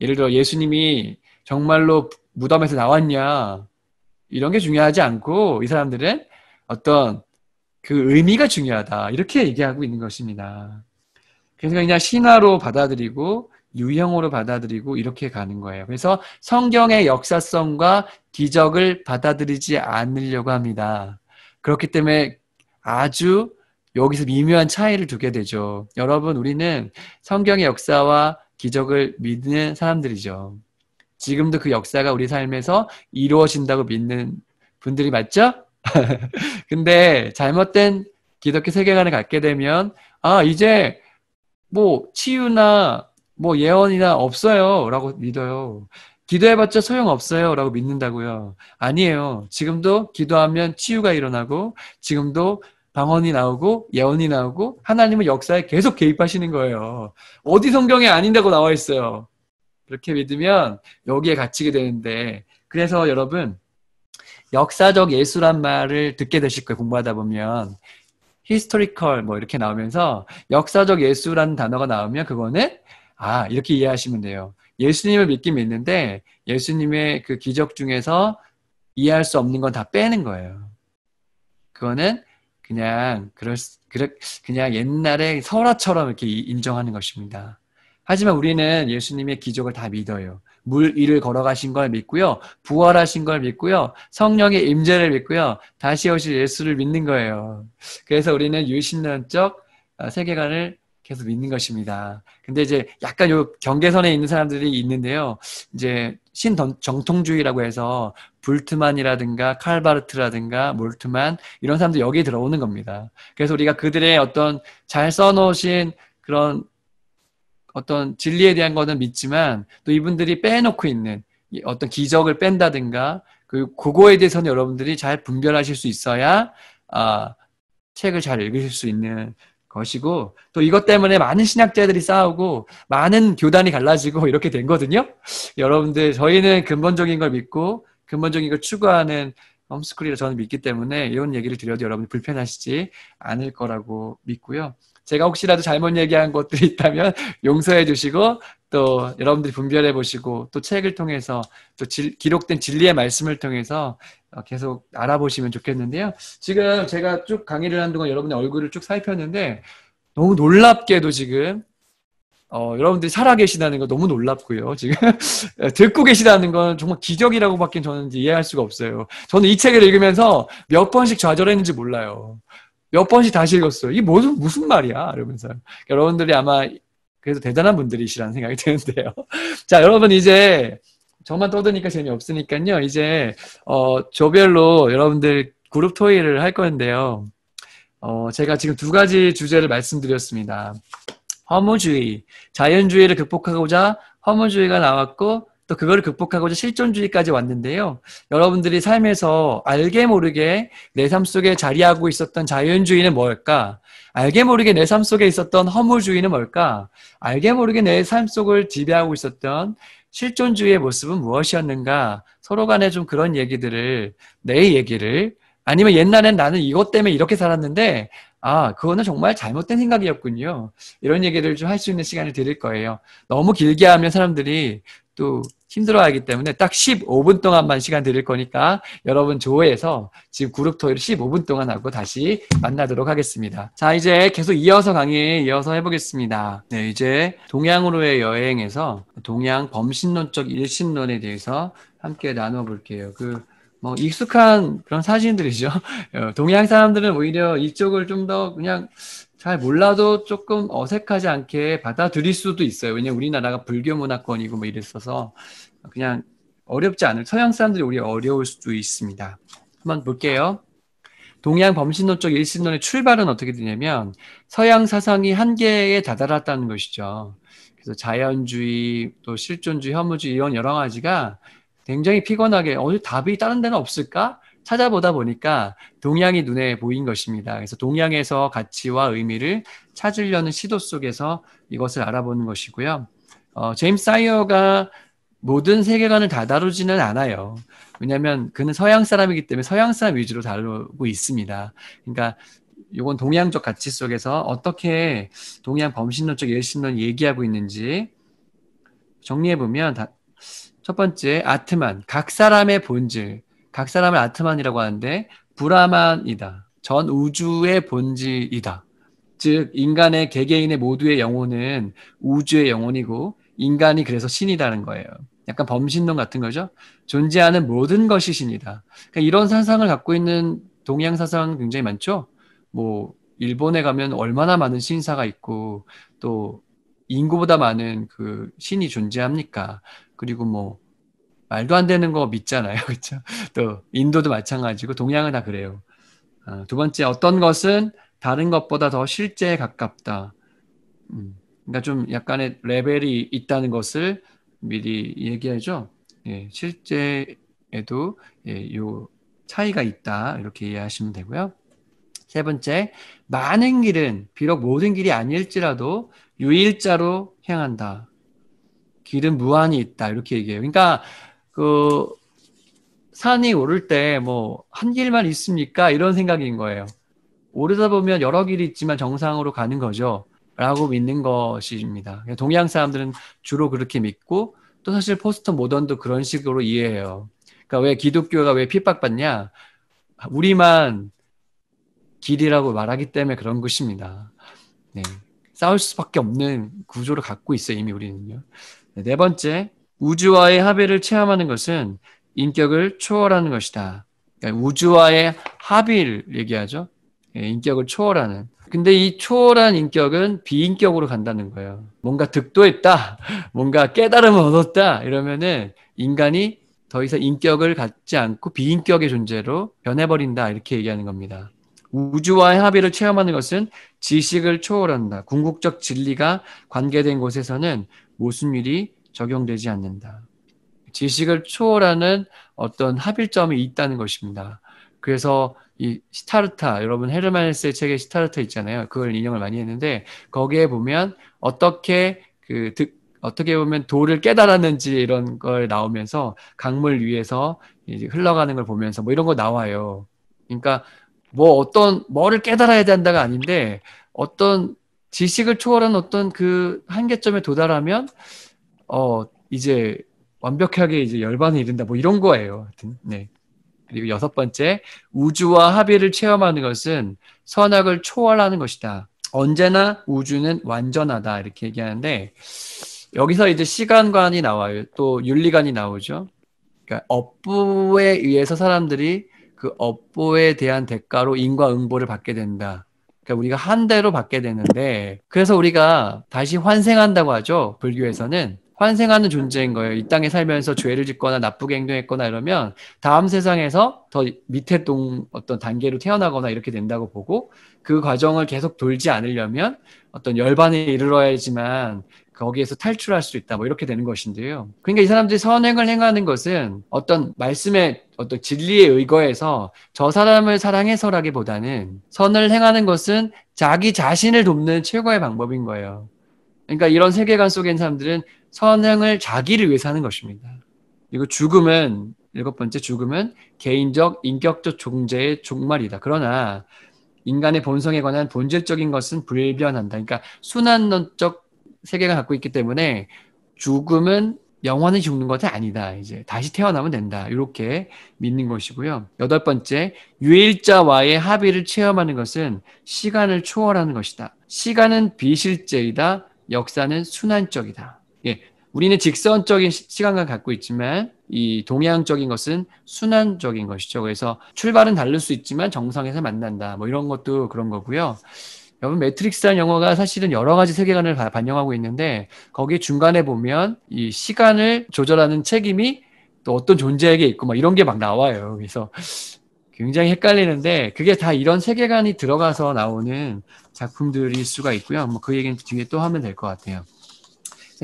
예를 들어 예수님이 정말로 무덤에서 나왔냐 이런 게 중요하지 않고 이 사람들은 어떤 그 의미가 중요하다 이렇게 얘기하고 있는 것입니다. 그래서 그냥 신화로 받아들이고 유형으로 받아들이고 이렇게 가는 거예요. 그래서 성경의 역사성과 기적을 받아들이지 않으려고 합니다. 그렇기 때문에 아주 여기서 미묘한 차이를 두게 되죠. 여러분, 우리는 성경의 역사와 기적을 믿는 사람들이죠. 지금도 그 역사가 우리 삶에서 이루어진다고 믿는 분들이 맞죠? [laughs] 근데 잘못된 기독교 세계관을 갖게 되면 아 이제 뭐 치유나 뭐 예언이나 없어요라고 믿어요. 기도해봤자 소용없어요라고 믿는다고요. 아니에요. 지금도 기도하면 치유가 일어나고 지금도 방언이 나오고 예언이 나오고 하나님은 역사에 계속 개입하시는 거예요. 어디 성경에 아닌다고 나와 있어요. 그렇게 믿으면 여기에 갇히게 되는데 그래서 여러분 역사적 예수란 말을 듣게 되실 거예요. 공부하다 보면 히스토리컬 뭐 이렇게 나오면서 역사적 예수라는 단어가 나오면 그거는 아 이렇게 이해하시면 돼요. 예수님을 믿긴 믿는데 예수님의 그 기적 중에서 이해할 수 없는 건 다 빼는 거예요. 그거는 그냥 그럴 그냥 옛날에 설화처럼 이렇게 인정하는 것입니다. 하지만 우리는 예수님의 기적을 다 믿어요. 물 위를 걸어가신 걸 믿고요. 부활하신 걸 믿고요. 성령의 임재를 믿고요. 다시 오실 예수를 믿는 거예요. 그래서 우리는 유신론적 어, 세계관을 계속 믿는 것입니다. 근데 이제 약간 요 경계선에 있는 사람들이 있는데요. 이제 신정통주의라고 해서 불트만이라든가 칼바르트라든가 몰트만 이런 사람들 여기에 들어오는 겁니다. 그래서 우리가 그들의 어떤 잘 써놓으신 그런 어떤 진리에 대한 거는 믿지만 또 이분들이 빼놓고 있는 어떤 기적을 뺀다든가 그 그거에 대해서는 여러분들이 잘 분별하실 수 있어야 아 책을 잘 읽으실 수 있는 것이고 또 이것 때문에 많은 신학자들이 싸우고 많은 교단이 갈라지고 이렇게 된 거거든요. 여러분들 저희는 근본적인 걸 믿고 근본적인 걸 추구하는 홈스쿨이라 저는 믿기 때문에 이런 얘기를 드려도 여러분들 불편하시지 않을 거라고 믿고요. 제가 혹시라도 잘못 얘기한 것들이 있다면 용서해 주시고 또 여러분들이 분별해 보시고 또 책을 통해서 또 질, 기록된 진리의 말씀을 통해서 어, 계속 알아보시면 좋겠는데요. 지금 제가 쭉 강의를 한 동안 여러분의 얼굴을 쭉 살폈는데 너무 놀랍게도 지금 어, 여러분들이 살아계시다는 거 너무 놀랍고요. 지금 [laughs] 듣고 계시다는 건 정말 기적이라고밖에 저는 이해할 수가 없어요. 저는 이 책을 읽으면서 몇 번씩 좌절했는지 몰라요. 몇 번씩 다시 읽었어요. 이게 무슨, 무슨 말이야? 이러면서. 여러분들이 아마 그래서 대단한 분들이시라는 생각이 [laughs] 드는데요. 자, 여러분 이제 저만 떠드니까 재미없으니까요. 이제 어, 조별로 여러분들 그룹 토의를 할 건데요. 어, 제가 지금 두 가지 주제를 말씀드렸습니다. 허무주의, 자연주의를 극복하고자 허무주의가 나왔고 또 그거를 극복하고자 실존주의까지 왔는데요. 여러분들이 삶에서 알게 모르게 내 삶 속에 자리하고 있었던 자연주의는 뭘까? 알게 모르게 내 삶 속에 있었던 허물주의는 뭘까? 알게 모르게 내 삶 속을 지배하고 있었던 실존주의의 모습은 무엇이었는가? 서로 간에 좀 그런 얘기들을, 내 얘기를, 아니면 옛날엔 나는 이것 때문에 이렇게 살았는데, 아, 그거는 정말 잘못된 생각이었군요. 이런 얘기를 좀할 수 있는 시간을 드릴 거예요. 너무 길게 하면 사람들이 또 힘들어하기 때문에 딱 15분 동안만 시간 드릴 거니까 여러분 조회해서 지금 그룹 토의를 15분 동안 하고 다시 만나도록 하겠습니다. 자 이제 계속 이어서 강의 이어서 해보겠습니다. 네 이제 동양으로의 여행에서 동양 범신론적 일신론에 대해서 함께 나눠볼게요. 그 뭐 익숙한 그런 사진들이죠. [laughs] 어, 동양 사람들은 오히려 이쪽을 좀 더 그냥 잘 몰라도 조금 어색하지 않게 받아들일 수도 있어요. 왜냐 우리나라가 불교 문화권이고 뭐 이랬어서 그냥 어렵지 않을 서양 사람들이 우리 어려울 수도 있습니다. 한번 볼게요. 동양 범신론적 일신론의 출발은 어떻게 되냐면 서양 사상이 한계에 다다랐다는 것이죠. 그래서 자연주의, 또 실존주의, 혐오주의 이런 여러 가지가 굉장히 피곤하게 어디 답이 다른 데는 없을까? 찾아보다 보니까 동양이 눈에 보인 것입니다. 그래서 동양에서 가치와 의미를 찾으려는 시도 속에서 이것을 알아보는 것이고요. 어, 제임스 사이어가 모든 세계관을 다 다루지는 않아요. 왜냐하면 그는 서양 사람이기 때문에 서양 사람 위주로 다루고 있습니다. 그러니까 이건 동양적 가치 속에서 어떻게 동양 범신론적 예신론 얘기하고 있는지 정리해 보면 첫 번째 아트만 각 사람의 본질 각 사람을 아트만이라고 하는데 브라만이다. 전 우주의 본질이다. 즉 인간의 개개인의 모두의 영혼은 우주의 영혼이고 인간이 그래서 신이라는 거예요. 약간 범신론 같은 거죠. 존재하는 모든 것이 신이다. 그러니까 이런 사상을 갖고 있는 동양 사상 굉장히 많죠. 뭐 일본에 가면 얼마나 많은 신사가 있고 또 인구보다 많은 그 신이 존재합니까? 그리고 뭐 말도 안 되는 거 믿잖아요. [laughs] 그렇죠? 또 인도도 마찬가지고 동양은 다 그래요. 아, 두 번째 어떤 것은 다른 것보다 더 실제에 가깝다. 음, 그러니까 좀 약간의 레벨이 있다는 것을 미리 얘기하죠. 예, 실제에도 예, 요 차이가 있다 이렇게 이해하시면 되고요. 세 번째, 많은 길은 비록 모든 길이 아닐지라도 유일자로 향한다. 길은 무한히 있다 이렇게 얘기해요. 그러니까 그 산이 오를 때 뭐 한 길만 있습니까? 이런 생각인 거예요. 오르다 보면 여러 길이 있지만 정상으로 가는 거죠. 라고 믿는 것입니다. 동양 사람들은 주로 그렇게 믿고 또 사실 포스트 모던도 그런 식으로 이해해요. 그러니까 왜 기독교가 왜 핍박받냐? 우리만 길이라고 말하기 때문에 그런 것입니다. 네. 싸울 수밖에 없는 구조를 갖고 있어요, 이미 우리는요. 네, 네 번째, 우주와의 합의를 체험하는 것은 인격을 초월하는 것이다. 그러니까 우주와의 합의를 얘기하죠. 예, 인격을 초월하는. 근데 이 초월한 인격은 비인격으로 간다는 거예요. 뭔가 득도했다. [laughs] 뭔가 깨달음을 얻었다. 이러면은 인간이 더 이상 인격을 갖지 않고 비인격의 존재로 변해버린다. 이렇게 얘기하는 겁니다. 우주와의 합의를 체험하는 것은 지식을 초월한다. 궁극적 진리가 관계된 곳에서는 모순율이 적용되지 않는다. 지식을 초월하는 어떤 합일점이 있다는 것입니다. 그래서 이 시타르타, 여러분 헤르만스의 책에 시타르타 있잖아요. 그걸 인용을 많이 했는데 거기에 보면 어떻게 그 득, 어떻게 보면 돌을 깨달았는지 이런 걸 나오면서 강물 위에서 이제 흘러가는 걸 보면서 뭐 이런 거 나와요. 그러니까 뭐 어떤 뭐를 깨달아야 된다가 아닌데 어떤 지식을 초월한 어떤 그 한계점에 도달하면 어 이제 완벽하게 이제 열반을 이룬다 뭐 이런 거예요. 하여튼 네. 그리고 여섯 번째 우주와 합의를 체험하는 것은 선악을 초월하는 것이다. 언제나 우주는 완전하다 이렇게 얘기하는데 여기서 이제 시간관이 나와요. 또 윤리관이 나오죠. 그러니까 업보에 의해서 사람들이 그 업보에 대한 대가로 인과응보를 받게 된다. 그러니까 우리가 한 대로 받게 되는데 그래서 우리가 다시 환생한다고 하죠. 불교에서는 환생하는 존재인 거예요. 이 땅에 살면서 죄를 짓거나 나쁘게 행동했거나 이러면 다음 세상에서 더 밑에 동 어떤 단계로 태어나거나 이렇게 된다고 보고 그 과정을 계속 돌지 않으려면 어떤 열반에 이르러야지만 거기에서 탈출할 수 있다 뭐 이렇게 되는 것인데요. 그러니까 이 사람들이 선행을 행하는 것은 어떤 말씀의 어떤 진리에 의거해서 저 사람을 사랑해서라기보다는 선을 행하는 것은 자기 자신을 돕는 최고의 방법인 거예요. 그러니까 이런 세계관 속에 있는 사람들은 선행을 자기를 위해서 하는 것입니다. 그리고 죽음은 일곱 번째 죽음은 개인적 인격적 존재의 종말이다. 그러나 인간의 본성에 관한 본질적인 것은 불변한다. 그러니까 순환론적 세계가 갖고 있기 때문에 죽음은 영원히 죽는 것은 아니다. 이제 다시 태어나면 된다. 이렇게 믿는 것이고요. 여덟 번째, 유일자와의 합의를 체험하는 것은 시간을 초월하는 것이다. 시간은 비실제이다. 역사는 순환적이다. 예, 우리는 직선적인 시, 간을 갖고 있지만 이 동양적인 것은 순환적인 것이죠. 그래서 출발은 다를 수 있지만 정상에서 만난다. 뭐 이런 것도 그런 거고요. 여러분 매트릭스라는 영화가 사실은 여러 가지 세계관을 반영하고 있는데 거기 중간에 보면 이 시간을 조절하는 책임이 또 어떤 존재에게 있고 막 이런 게 막 나와요. 그래서 굉장히 헷갈리는데 그게 다 이런 세계관이 들어가서 나오는 작품들일 수가 있고요. 뭐 그 얘기는 뒤에 또 하면 될 것 같아요.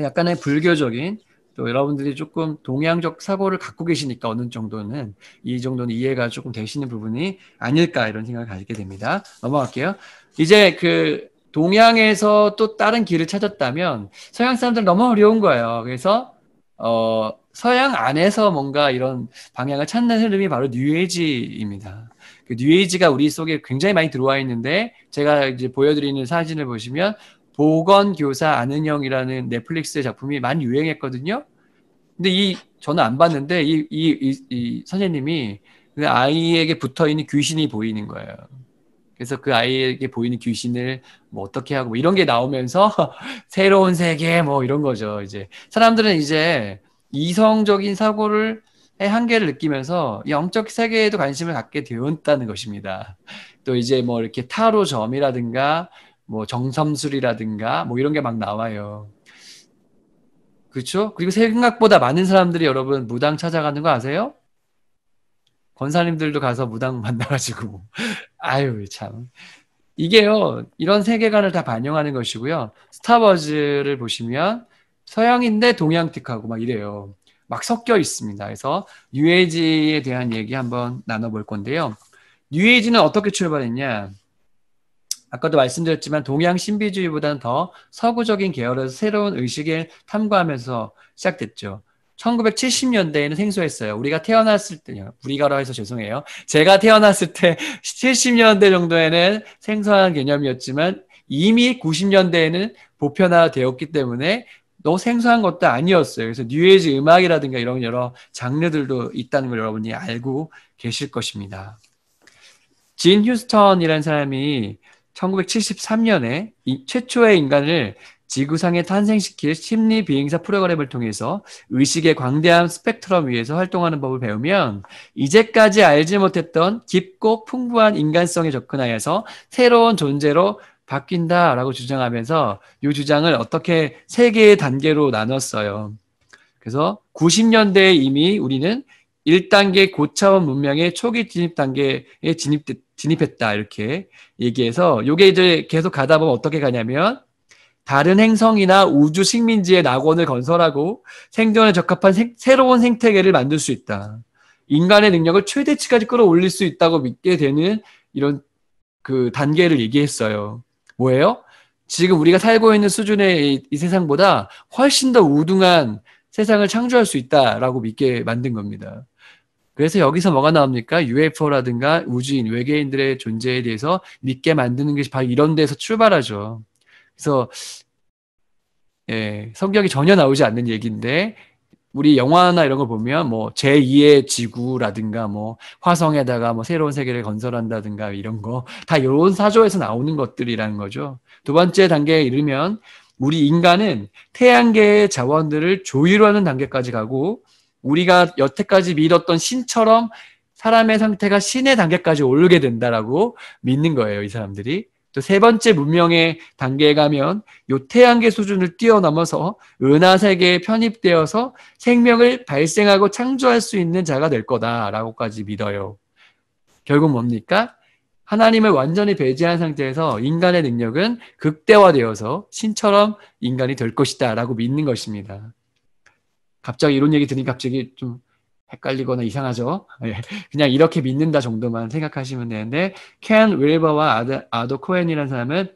약간의 불교적인 또 여러분들이 조금 동양적 사고를 갖고 계시니까 어느 정도는 이 정도는 이해가 조금 되시는 부분이 아닐까 이런 생각을 가지게 됩니다. 넘어갈게요. 이제 그 동양에서 또 다른 길을 찾았다면 서양 사람들 너무 어려운 거예요. 그래서 어 서양 안에서 뭔가 이런 방향을 찾는 흐름이 바로 뉴에이지입니다. 그 뉴에이지가 우리 속에 굉장히 많이 들어와 있는데 제가 이제 보여드리는 사진을 보시면 보건교사 안은영이라는 넷플릭스의 작품이 많이 유행했거든요. 근데 이 저는 안 봤는데 이이 이, 이 선생님이 그 아이에게 붙어 있는 귀신이 보이는 거예요. 그래서 그 아이에게 보이는 귀신을 뭐 어떻게 하고 뭐 이런 게 나오면서 [laughs] 새로운 세계 뭐 이런 거죠. 이제 사람들은 이제 이성적인 사고를 한계를 느끼면서 영적 세계에도 관심을 갖게 되었다는 것입니다. 또 이제 뭐 이렇게 타로 점이라든가 뭐 정섬술이라든가 뭐 이런 게 막 나와요. 그렇죠? 그리고 생각보다 많은 사람들이 여러분 무당 찾아가는 거 아세요? 권사님들도 가서 무당 [laughs] 만나가지고 아유 참 이게요 이런 세계관을 다 반영하는 것이고요 스타워즈를 보시면 서양인데 동양틱하고 막 이래요 막 섞여 있습니다 그래서 뉴에이지에 대한 얘기 한번 나눠볼 건데요 뉴에이지는 어떻게 출발했냐 아까도 말씀드렸지만 동양 신비주의보다는 더 서구적인 계열에서 새로운 의식을 탐구하면서 시작됐죠. 1970년대에는 생소했어요. 우리가 태어났을 때요. 우리가라 해서 죄송해요. 제가 태어났을 때 70년대 [laughs] 정도에는 생소한 개념이었지만 이미 90년대에는 보편화되었기 때문에 너 생소한 것도 아니었어요. 그래서 뉴에이지 음악이라든가 이런 여러 장르들도 있다는 걸 여러분이 알고 계실 것입니다. 진 휴스턴이라는 사람이 1973년에 최초의 인간을 지구상에 탄생시킬 심리 비행사 프로그램을 통해서 의식의 광대한 스펙트럼 위에서 활동하는 법을 배우면 이제까지 알지 못했던 깊고 풍부한 인간성에 접근하여서 새로운 존재로 바뀐다라고 주장하면서 이 주장을 어떻게 세 개의 단계로 나눴어요. 그래서 90년대에 이미 우리는 1단계 고차원 문명의 초기 진입 단계에 진입됐 진입했다 이렇게 얘기해서 이게 이제 계속 가다 보면 어떻게 가냐면 다른 행성이나 우주 식민지의 낙원을 건설하고 생존에 적합한 생, 새로운 생태계를 만들 수 있다. 인간의 능력을 최대치까지 끌어올릴 수 있다고 믿게 되는 이런 그 단계를 얘기했어요. 뭐예요? 지금 우리가 살고 있는 수준의 이, 이 세상보다 훨씬 더 우등한 세상을 창조할 수 있다라고 믿게 만든 겁니다. 그래서 여기서 뭐가 나옵니까? UFO라든가 우주인, 외계인들의 존재에 대해서 믿게 만드는 것이 바로 이런 데서 출발하죠. 그래서 예, 성격이 전혀 나오지 않는 얘기인데 우리 영화나 이런 걸 보면 뭐 제2의 지구라든가 뭐 화성에다가 뭐 새로운 세계를 건설한다든가 이런 거 다 이런 사조에서 나오는 것들이라는 거죠. 두 번째 단계에 이르면 우리 인간은 태양계의 자원들을 조율하는 단계까지 가고 우리가 여태까지 믿었던 신처럼 사람의 상태가 신의 단계까지 오르게 된다라고 믿는 거예요, 이 사람들이. 또 세 번째 문명의 단계에 가면 요태양계 수준을 뛰어넘어서 은하 세계에 편입되어서 생명을 발생하고 창조할 수 있는 자가 될 거다라고까지 믿어요. 결국 뭡니까? 하나님을 완전히 배제한 상태에서 인간의 능력은 극대화되어서 신처럼 인간이 될 것이다라고 믿는 것입니다. 갑자기 이런 얘기 들으니까 갑자기 좀 헷갈리거나 이상하죠. [laughs] 예, 그냥 이렇게 믿는다 정도만 생각하시면 되는데 켄 윌버와 아드, 아도 코엔이라는 사람은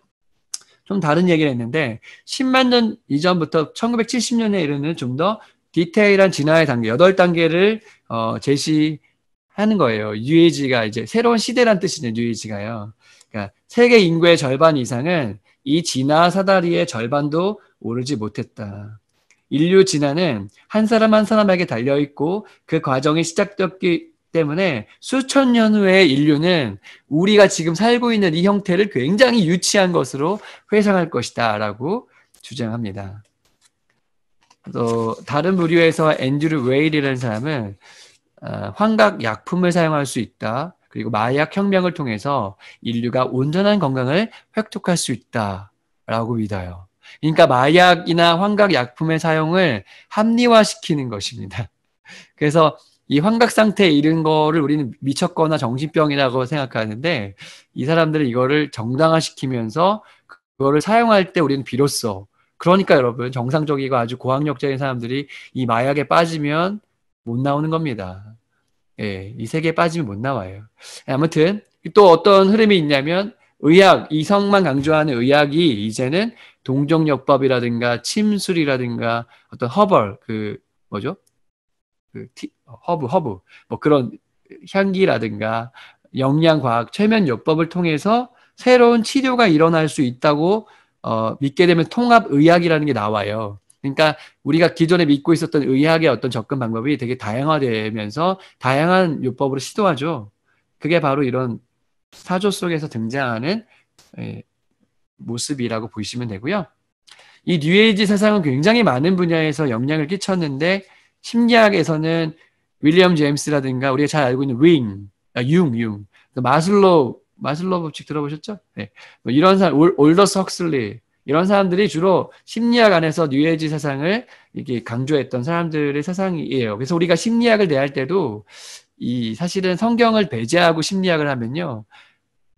좀 다른 얘기를 했는데 10만 년 이전부터 1970년에 이르는 좀 더 디테일한 진화의 단계, 8단계를 어, 제시하는 거예요. 뉴에이지가 이제 새로운 시대란 뜻이죠. 뉴에이지가요. 그러니까 세계 인구의 절반 이상은 이 진화 사다리의 절반도 오르지 못했다. 인류 진화는 한 사람 한 사람에게 달려 있고 그 과정이 시작되었기 때문에 수천 년 후에 인류는 우리가 지금 살고 있는 이 형태를 굉장히 유치한 것으로 회상할 것이다라고 주장합니다. 또 다른 무류에서 앤드류 웨일이라는 사람은 어, 환각 약품을 사용할 수 있다. 그리고 마약 혁명을 통해서 인류가 온전한 건강을 획득할 수 있다라고 믿어요. 그러니까 마약이나 환각 약품의 사용을 합리화시키는 것입니다. [laughs] 그래서 이 환각 상태에 이른 거를 우리는 미쳤거나 정신병이라고 생각하는데 이 사람들은 이거를 정당화시키면서 그거를 사용할 때 우리는 비로소 그러니까 여러분 정상적이고 아주 고학력적인 사람들이 이 마약에 빠지면 못 나오는 겁니다. 예, 이 세계에 빠지면 못 나와요. 아무튼 또 어떤 흐름이 있냐면 의학, 이성만 강조하는 의학이 이제는 동정요법이라든가 침술이라든가 어떤 허벌 그 뭐죠? 그 티, 허브 허브 뭐 그런 향기라든가 영양과학 최면요법을 통해서 새로운 치료가 일어날 수 있다고 어, 믿게 되면 통합의학이라는 게 나와요. 그러니까 우리가 기존에 믿고 있었던 의학의 어떤 접근 방법이 되게 다양화되면서 다양한 요법으로 시도하죠. 그게 바로 이런 사조 속에서 등장하는 예, 모습이라고 보시면 되고요. 이 뉴에이지 사상은 굉장히 많은 분야에서 영향을 끼쳤는데 심리학에서는 윌리엄 제임스라든가 우리가 잘 알고 있는 윙, 아, 융, 융, 마슬로 마슬로 법칙 들어보셨죠? 네. 뭐 이런 사람, 올, 올더스 헉슬리 이런 사람들이 주로 심리학 안에서 뉴에이지 사상을 이렇게 강조했던 사람들의 사상이에요. 그래서 우리가 심리학을 대할 때도 이 사실은 성경을 배제하고 심리학을 하면요.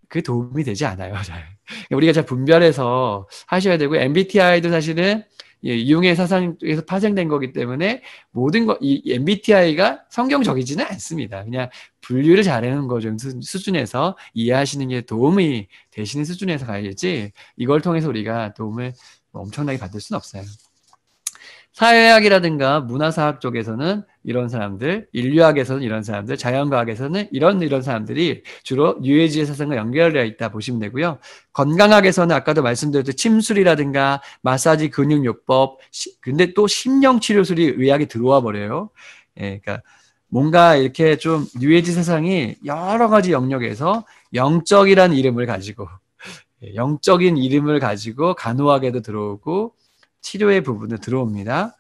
그 도움이 되지 않아요. 잘. 그러니까 우리가 잘 분별해서 하셔야 되고 MBTI도 사실은 예, 이용의 사상에서 파생된 거기 때문에 모든 거, 이 MBTI가 성경적이지는 않습니다. 그냥 분류를 잘하는 거죠. 수준에서 이해하시는 게 도움이 되시는 수준에서 가야지 이걸 통해서 우리가 도움을 엄청나게 받을 수는 없어요. 사회학이라든가 문화사학 쪽에서는 이런 사람들, 인류학에서는 이런 사람들, 자연과학에서는 이런 이런 사람들이 주로 뉴에이지의 사상과 연결되어 있다 보시면 되고요. 건강학에서는 아까도 말씀드렸듯 침술이라든가 마사지 근육요법, 근데 또 심령치료술이 의학에 들어와 버려요. 예, 그러니까 뭔가 이렇게 좀 뉴에이지 세상이 여러 가지 영역에서 영적이라는 이름을 가지고 예, 영적인 이름을 가지고 간호학에도 들어오고 치료의 부분에 들어옵니다.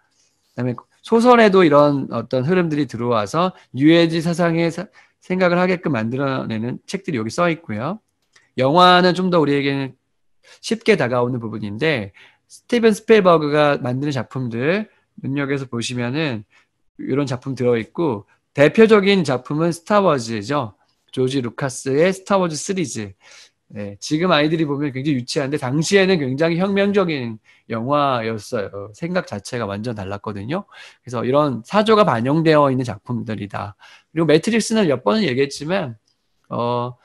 그다음에 소설에도 이런 어떤 흐름들이 들어와서 뉴에지 사상의 사, 생각을 하게끔 만들어내는 책들이 여기 써 있고요. 영화는 좀 더 우리에게는 쉽게 다가오는 부분인데 스티븐 스필버그가 만드는 작품들 눈여겨서 보시면은 이런 작품 들어 있고 대표적인 작품은 스타워즈죠. 조지 루카스의 스타워즈 시리즈. 네, 지금 아이들이 보면 굉장히 유치한데 당시에는 굉장히 혁명적인 영화였어요. 생각 자체가 완전 달랐거든요. 그래서 이런 사조가 반영되어 있는 작품들이다. 그리고 매트릭스는 몇 번은 얘기했지만 어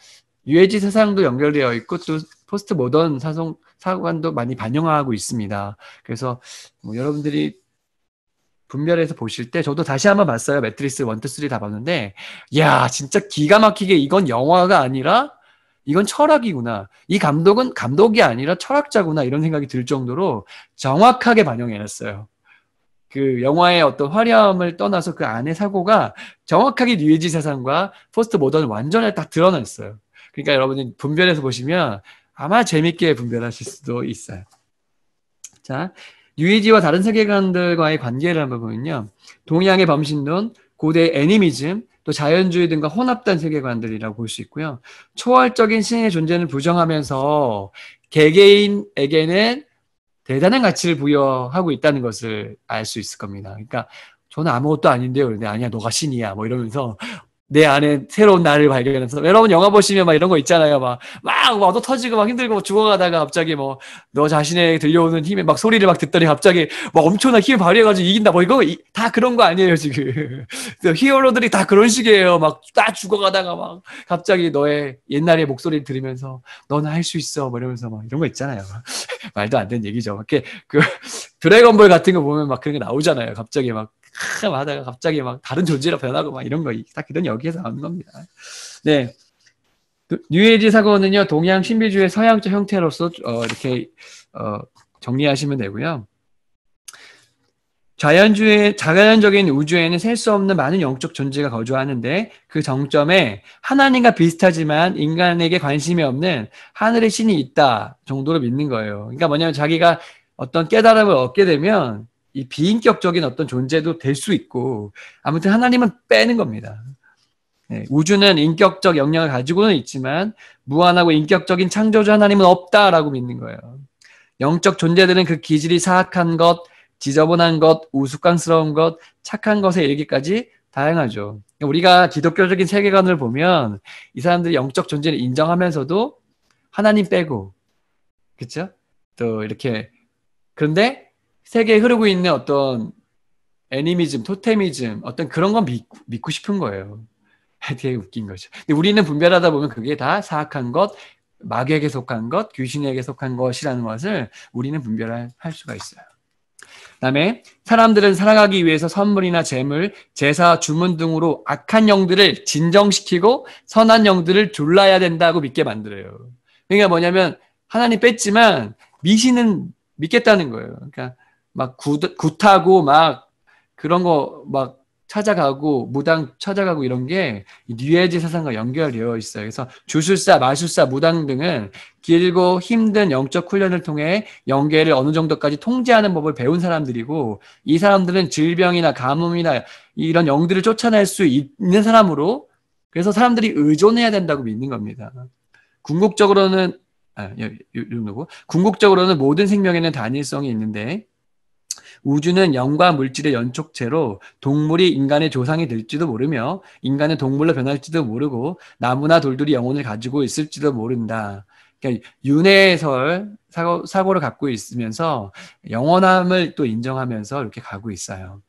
유해지 세상도 연결되어 있고 또 포스트 모던 사성 사관도 많이 반영하고 있습니다. 그래서 뭐 여러분들이 분별해서 보실 때 저도 다시 한번 봤어요. 매트릭스 1, 2, 3 다 봤는데 야 진짜 기가 막히게 이건 영화가 아니라 이건 철학이구나. 이 감독은 감독이 아니라 철학자구나. 이런 생각이 들 정도로 정확하게 반영해놨어요. 그 영화의 어떤 화려함을 떠나서 그 안의 사고가 정확하게 뉴에지 세상과 포스트 모던 을 완전히 딱드러냈어요 그러니까 여러분이 분별해서 보시면 아마 재밌게 분별하실 수도 있어요. 자, 뉴에지와 다른 세계관들과의 관계를 한번 보면요. 동양의 범신론, 고대 애니미즘, 또 자연주의 등과 혼합된 세계관들이라고 볼 수 있고요. 초월적인 신의 존재는 부정하면서 개개인에게는 대단한 가치를 부여하고 있다는 것을 알 수 있을 겁니다. 그러니까 저는 아무것도 아닌데요. 근데 아니야, 너가 신이야. 뭐 이러면서 내 안에 새로운 나를 발견해서 여러분 영화 보시면 막 이런 거 있잖아요 막 막 와도 터지고 막 힘들고 죽어가다가 갑자기 뭐 너 자신의 들려오는 힘에 막 소리를 막 듣더니 갑자기 막 엄청난 힘을 발휘해가지고 이긴다 뭐 이거 이, 다 그런 거 아니에요 지금 [laughs] 그 히어로들이 다 그런 식이에요 막다 죽어가다가 막 갑자기 너의 옛날의 목소리를 들으면서 너는 할 수 있어 뭐 이러면서 막 이런 거 있잖아요 막. [laughs] 말도 안 되는 얘기죠 막 이렇게 그 [laughs] 드래곤볼 같은 거 보면 막 그런 게 나오잖아요 갑자기 막하 하다가 갑자기 막 다른 존재로 변하고 막 이런 거딱 그런 여기에서 나오는 겁니다. 네. 뉴에이지 사고는요 동양 신비주의 서양적 형태로서 어, 이렇게 어, 정리하시면 되고요. 자연주의, 자연적인 우주에는 셀 수 없는 많은 영적 존재가 거주하는데 그 정점에 하나님과 비슷하지만 인간에게 관심이 없는 하늘의 신이 있다 정도로 믿는 거예요. 그러니까 뭐냐면 자기가 어떤 깨달음을 얻게 되면 이 비인격적인 어떤 존재도 될 수 있고 아무튼 하나님은 빼는 겁니다. 네, 우주는 인격적 영향을 가지고는 있지만 무한하고 인격적인 창조주 하나님은 없다라고 믿는 거예요. 영적 존재들은 그 기질이 사악한 것, 지저분한 것, 우스꽝스러운 것, 착한 것의 얘기까지 다양하죠. 우리가 기독교적인 세계관을 보면 이 사람들이 영적 존재를 인정하면서도 하나님 빼고, 그쵸? 또 이렇게. 그런데 세계에 흐르고 있는 어떤 애니미즘, 토테미즘, 어떤 그런 건 믿고, 믿고 싶은 거예요. [laughs] 되게 웃긴 거죠. 근데 우리는 분별하다 보면 그게 다 사악한 것, 마귀에게 속한 것, 귀신에게 속한 것이라는 것을 우리는 분별할 수가 있어요. 다음에 사람들은 살아가기 위해서 선물이나 재물, 제사, 주문 등으로 악한 영들을 진정시키고 선한 영들을 둘러야 된다고 믿게 만들어요. 그러니까 뭐냐면 하나님 뺐지만 미신은 믿겠다는 거예요. 그러니까 막 굿, 굿하고 막 그런 거 막 찾아가고 무당 찾아가고 이런 게 뉴에지 사상과 연결되어 있어요. 그래서 주술사, 마술사, 무당 등은 길고 힘든 영적 훈련을 통해 영계를 어느 정도까지 통제하는 법을 배운 사람들이고 이 사람들은 질병이나 가뭄이나 이런 영들을 쫓아낼 수 있는 사람으로 그래서 사람들이 의존해야 된다고 믿는 겁니다. 궁극적으로는 아, 예, 요, 요, 요, 궁극적으로는 모든 생명에는 단일성이 있는데 우주는 영과 물질의 연촉체로 동물이 인간의 조상이 될지도 모르며 인간은 동물로 변할지도 모르고 나무나 돌들이 영혼을 가지고 있을지도 모른다. 그러니까 윤회설 사고, 사고를 갖고 있으면서 영원함을 또 인정하면서 이렇게 가고 있어요.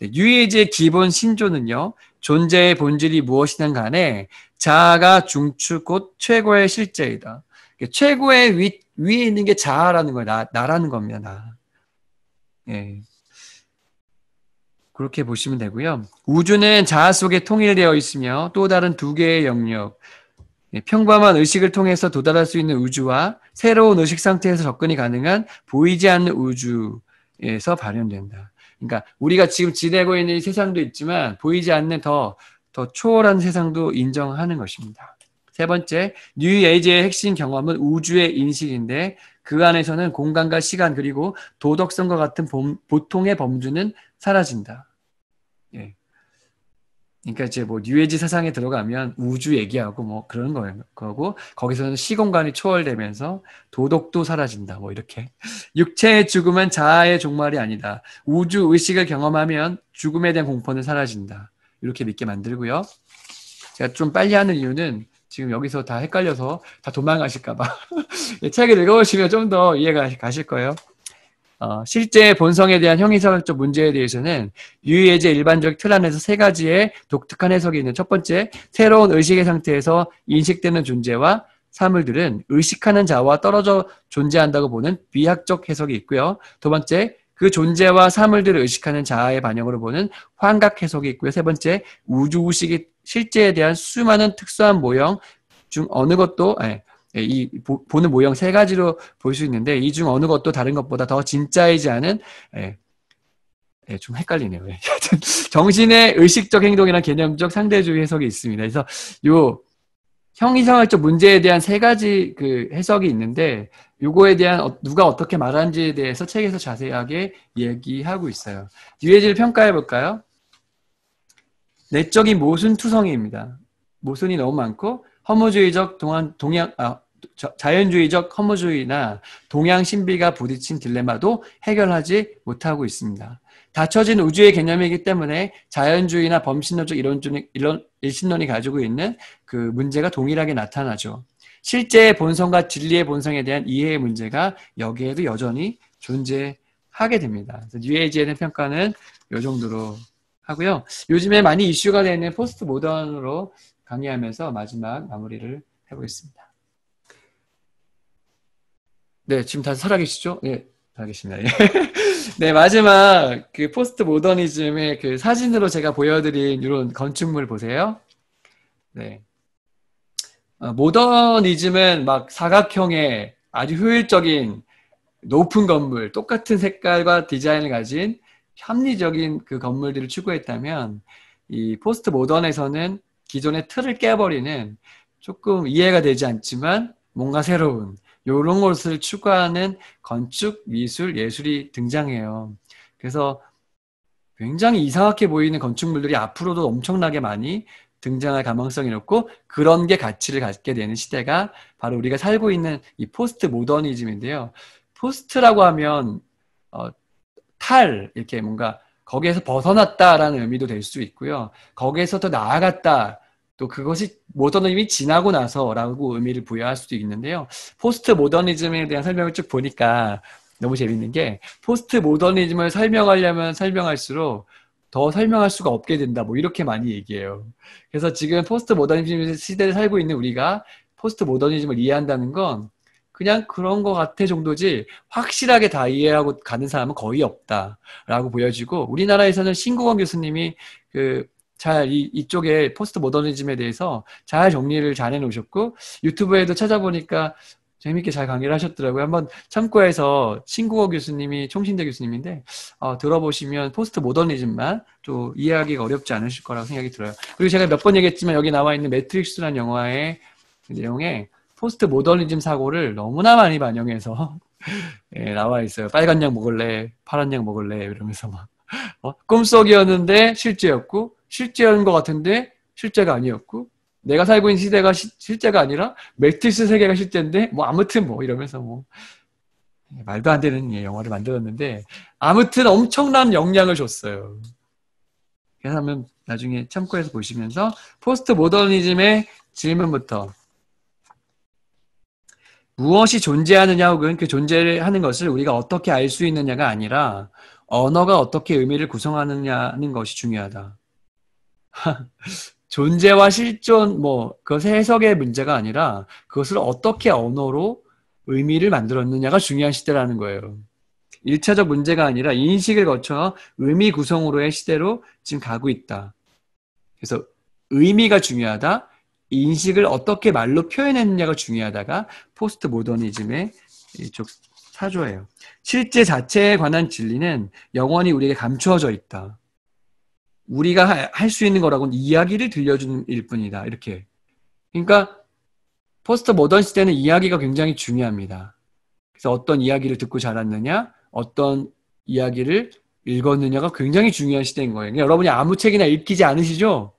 네, 유이지의 기본 신조는요, 존재의 본질이 무엇이든 간에 자아가 중추 곧 최고의 실제이다. 그러니까 최고의 위, 위에 있는 게 자아라는 거예요. 나, 나라는 겁니다. 나. 예. 그렇게 보시면 되고요. 우주는 자아 속에 통일되어 있으며 또 다른 두 개의 영역, 예, 평범한 의식을 통해서 도달할 수 있는 우주와 새로운 의식 상태에서 접근이 가능한 보이지 않는 우주에서 발현된다. 그러니까 우리가 지금 지내고 있는 세상도 있지만 보이지 않는 더, 더 초월한 세상도 인정하는 것입니다. 세 번째, 뉴 에이지의 핵심 경험은 우주의 인식인데 그 안에서는 공간과 시간 그리고 도덕성과 같은 범, 보통의 범주는 사라진다. 예. 그러니까 이제 뭐 뉴에지 사상에 들어가면 우주 얘기하고 뭐 그런 거예요. 고 거기서는 시공간이 초월되면서 도덕도 사라진다. 뭐 이렇게 육체의 죽음은 자아의 종말이 아니다. 우주 의식을 경험하면 죽음에 대한 공포는 사라진다. 이렇게 믿게 만들고요. 제가 좀 빨리 하는 이유는 지금 여기서 다 헷갈려서 다 도망가실까봐. [laughs] 예, 책을 읽어보시면 좀 더 이해가 가실 거예요. 어, 실제 본성에 대한 형이설적 문제에 대해서는 유의의제 일반적 틀 안에서 세 가지의 독특한 해석이 있는 첫 번째, 새로운 의식의 상태에서 인식되는 존재와 사물들은 의식하는 자와 떨어져 존재한다고 보는 비학적 해석이 있고요. 두 번째, 그 존재와 사물들을 의식하는 자아의 반영으로 보는 환각 해석이 있고요. 세 번째, 우주의식이 실제에 대한 수많은 특수한 모형 중 어느 것도 예, 예 이 보, 는 모형 세 가지로 볼 수 있는데 이 중 어느 것도 다른 것보다 더 진짜이지 않은 예, 예, 좀 헷갈리네요. 예, [laughs] 정신의 의식적 행동이나 개념적 상대주의 해석이 있습니다. 그래서 요 형이상학적 문제에 대한 세 가지 그 해석이 있는데 요거에 대한 어, 누가 어떻게 말하는지에 대해서 책에서 자세하게 얘기하고 있어요. 유해질 평가해 볼까요? 내적인 모순 투성이입니다. 모순이 너무 많고 허무주의적 동안 동양 아, 자연주의적 허무주의나 동양 신비가 부딪힌 딜레마도 해결하지 못하고 있습니다. 닫혀진 우주의 개념이기 때문에 자연주의나 범신론적 이론주의, 이론, 일신론이 가지고 있는 그 문제가 동일하게 나타나죠. 실제의 본성과 진리의 본성에 대한 이해의 문제가 여기에도 여전히 존재하게 됩니다. 뉴에이지에 대 평가는 이 정도로 하고요. 요즘에 많이 이슈가 되는 포스트 모던으로 강의하면서 마지막 마무리를 해보겠습니다. 네, 지금 다 살아계시죠? 네, 살아계십니다. 예. [laughs] 네, 마지막 그 포스트 모더니즘의 그 사진으로 제가 보여드린 이런 건축물 보세요. 네. 어, 모더니즘은 막 사각형의 아주 효율적인 높은 건물, 똑같은 색깔과 디자인을 가진 합리적인 그 건물들을 추구했다면 이 포스트 모던에서는 기존의 틀을 깨버리는 조금 이해가 되지 않지만 뭔가 새로운 요런 것을 추구하는 건축, 미술, 예술이 등장해요. 그래서 굉장히 이상하게 보이는 건축물들이 앞으로도 엄청나게 많이 등장할 가능성이 높고 그런 게 가치를 갖게 되는 시대가 바로 우리가 살고 있는 이 포스트 모더니즘인데요. 포스트라고 하면 어, 탈 이렇게 뭔가 거기에서 벗어났다라는 의미도 될 수 있고요. 거기에서 더 나아갔다. 또 그것이 모더니즘이 지나고 나서라고 의미를 부여할 수도 있는데요. 포스트 모더니즘에 대한 설명을 쭉 보니까 너무 재밌는 게 포스트 모더니즘을 설명하려면 설명할수록 더 설명할 수가 없게 된다. 뭐 이렇게 많이 얘기해요. 그래서 지금 포스트 모더니즘 시대를 살고 있는 우리가 포스트 모더니즘을 이해한다는 건 그냥 그런 것 같아 정도지 확실하게 다 이해하고 가는 사람은 거의 없다라고 보여지고 우리나라에서는 신구원 교수님이 그 잘 이, 이쪽에 포스트 모더니즘에 대해서 잘 정리를 잘 해놓으셨고 유튜브에도 찾아보니까 재밌게 잘 강의를 하셨더라고요. 한번 참고해서 신구호 교수님이 총신대 교수님인데 어, 들어보시면 포스트 모더니즘만 또 이해하기가 어렵지 않으실 거라고 생각이 들어요. 그리고 제가 몇 번 얘기했지만 여기 나와 있는 매트릭스라는 영화의 그 내용에 포스트 모더니즘 사고를 너무나 많이 반영해서 [laughs] 예, 나와 있어요. 빨간 약 먹을래, 파란 약 먹을래 이러면서 막 어? 꿈속이었는데 실제였고 실제였는것 같은데 실제가 아니었고 내가 살고 있는 시대가 시, 실제가 아니라 매트릭스 세계가 실제인데 뭐 아무튼 뭐 이러면서 뭐 예, 말도 안 되는 예, 영화를 만들었는데 아무튼 엄청난 영향을 줬어요. 그래서 하면 나중에 참고해서 보시면서 포스트 모더니즘의 질문부터 무엇이 존재하느냐 혹은 그 존재하는 것을 우리가 어떻게 알 수 있느냐가 아니라 언어가 어떻게 의미를 구성하느냐는 것이 중요하다. [laughs] 존재와 실존, 뭐, 그것의 해석의 문제가 아니라 그것을 어떻게 언어로 의미를 만들었느냐가 중요한 시대라는 거예요. 1차적 문제가 아니라 인식을 거쳐 의미 구성으로의 시대로 지금 가고 있다. 그래서 의미가 중요하다. 인식을 어떻게 말로 표현했느냐가 중요하다가 포스트 모더니즘의 이쪽 사조예요. 실제 자체에 관한 진리는 영원히 우리에게 감추어져 있다. 우리가 할 수 있는 거라고는 이야기를 들려주는 일 뿐이다. 이렇게. 그러니까 포스트 모던 시대는 이야기가 굉장히 중요합니다. 그래서 어떤 이야기를 듣고 자랐느냐, 어떤 이야기를 읽었느냐가 굉장히 중요한 시대인 거예요. 그러니까 여러분이 아무 책이나 읽히지 않으시죠?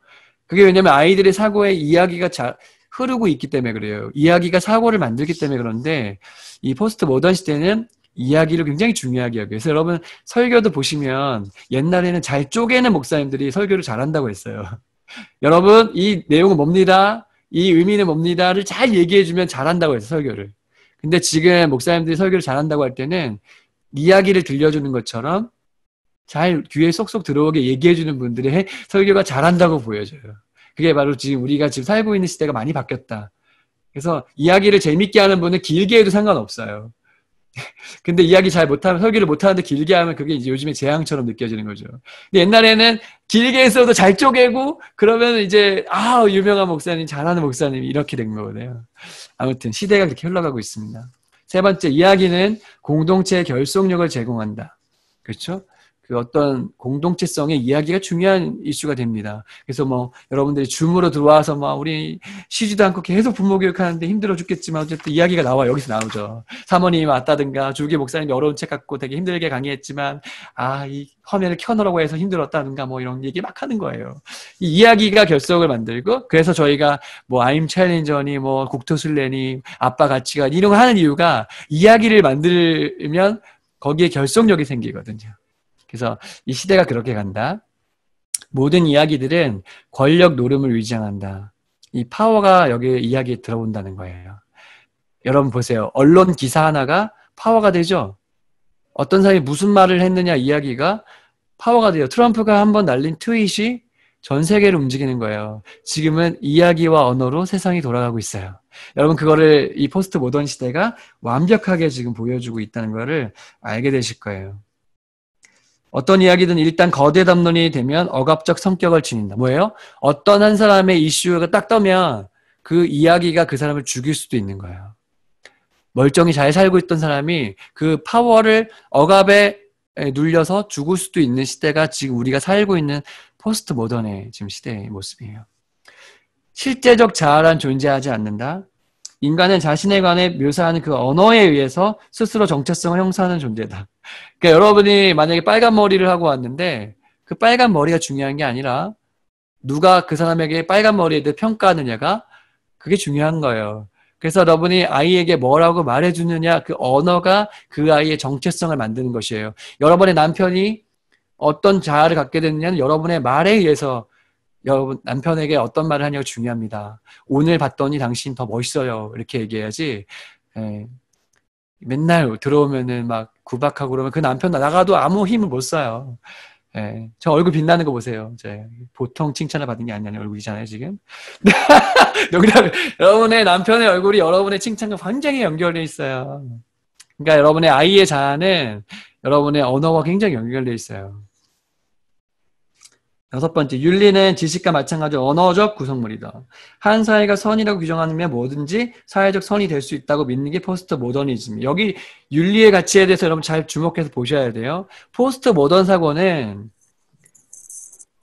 그게 왜냐면 아이들의 사고에 이야기가 자, 흐르고 있기 때문에 그래요. 이야기가 사고를 만들기 때문에 그런데 이 포스트 모던 시대는 이야기를 굉장히 중요하게 하기요 그래서 여러분 설교도 보시면 옛날에는 잘 쪼개는 목사님들이 설교를 잘한다고 했어요. [laughs] 여러분 이 내용은 뭡니다. 이 의미는 뭡니다를 잘 얘기해주면 잘한다고 해서 설교를. 근데 지금 목사님들이 설교를 잘한다고 할 때는 이야기를 들려주는 것처럼 잘 귀에 쏙쏙 들어오게 얘기해주는 분들의 설교가 잘한다고 보여져요. 그게 바로 지금 우리가 지금 살고 있는 시대가 많이 바뀌었다. 그래서 이야기를 재밌게 하는 분은 길게 해도 상관없어요. [laughs] 근데 이야기 잘 못하면 설교를 못하는데 길게 하면 그게 이제 요즘에 재앙처럼 느껴지는 거죠. 근데 옛날에는 길게 했어도 잘 쪼개고 그러면 이제 아 유명한 목사님 잘하는 목사님 이렇게 된 거거든요. 아무튼 시대가 그렇게 흘러가고 있습니다. 세 번째 이야기는 공동체의 결속력을 제공한다. 그렇죠? 그 어떤 공동체성의 이야기가 중요한 이슈가 됩니다. 그래서 뭐 여러분들이 줌으로 들어와서 막 뭐 우리 쉬지도 않고 계속 부모 교육하는데 힘들어 죽겠지만 어쨌든 이야기가 나와 여기서 나오죠. 사모님 왔다든가 주기 목사님이 어려운 책 갖고 되게 힘들게 강의했지만 아 이 화면을 켜놓으라고 해서 힘들었다든가 뭐 이런 얘기 막 하는 거예요. 이 이야기가 결석을 만들고 그래서 저희가 뭐 아임 챌린저니 뭐 국토슬레니 아빠 가치관 이런 거 하는 이유가 이야기를 만들면 거기에 결속력이 생기거든요. 그래서 이 시대가 그렇게 간다. 모든 이야기들은 권력 노름을 위장한다. 이 파워가 여기 이야기에 들어온다는 거예요. 여러분 보세요. 언론 기사 하나가 파워가 되죠? 어떤 사람이 무슨 말을 했느냐 이야기가 파워가 돼요. 트럼프가 한 번 날린 트윗이 전 세계를 움직이는 거예요. 지금은 이야기와 언어로 세상이 돌아가고 있어요. 여러분 그거를 이 포스트 모던 시대가 완벽하게 지금 보여주고 있다는 거를 알게 되실 거예요. 어떤 이야기든 일단 거대 담론이 되면 억압적 성격을 지닌다. 뭐예요? 어떤 한 사람의 이슈가 딱 떠면 그 이야기가 그 사람을 죽일 수도 있는 거예요. 멀쩡히 잘 살고 있던 사람이 그 파워를 억압에 눌려서 죽을 수도 있는 시대가 지금 우리가 살고 있는 포스트 모던의 지금 시대의 모습이에요. 실제적 자아란 존재하지 않는다. 인간은 자신에 관해 묘사하는 그 언어에 의해서 스스로 정체성을 형성하는 존재다. 그러니까 여러분이 만약에 빨간 머리를 하고 왔는데 그 빨간 머리가 중요한 게 아니라 누가 그 사람에게 빨간 머리에 대해 평가하느냐가 그게 중요한 거예요. 그래서 여러분이 아이에게 뭐라고 말해주느냐 그 언어가 그 아이의 정체성을 만드는 것이에요. 여러분의 남편이 어떤 자아를 갖게 되느냐는 여러분의 말에 의해서 여러분 남편에게 어떤 말을 하냐가 중요합니다. 오늘 봤더니 당신 더 멋있어요. 이렇게 얘기해야지. 예. 맨날 들어오면은 막 구박하고 그러면 그 남편 나가도 아무 힘을 못 써요. 예. 저 얼굴 빛나는 거 보세요. 제 보통 칭찬을 받은 게 아니라는 얼굴이잖아요, 지금. [laughs] 여기다 여러분의 남편의 얼굴이 여러분의 칭찬과 굉장히 연결돼 있어요. 그러니까 여러분의 아이의 자아는 여러분의 언어와 굉장히 연결돼 있어요. 여섯 번째, 윤리는 지식과 마찬가지 언어적 구성물이다. 한 사회가 선이라고 규정하면 뭐든지 사회적 선이 될 수 있다고 믿는 게 포스트 모더니즘. 여기 윤리의 가치에 대해서 여러분 잘 주목해서 보셔야 돼요. 포스트 모던 사고는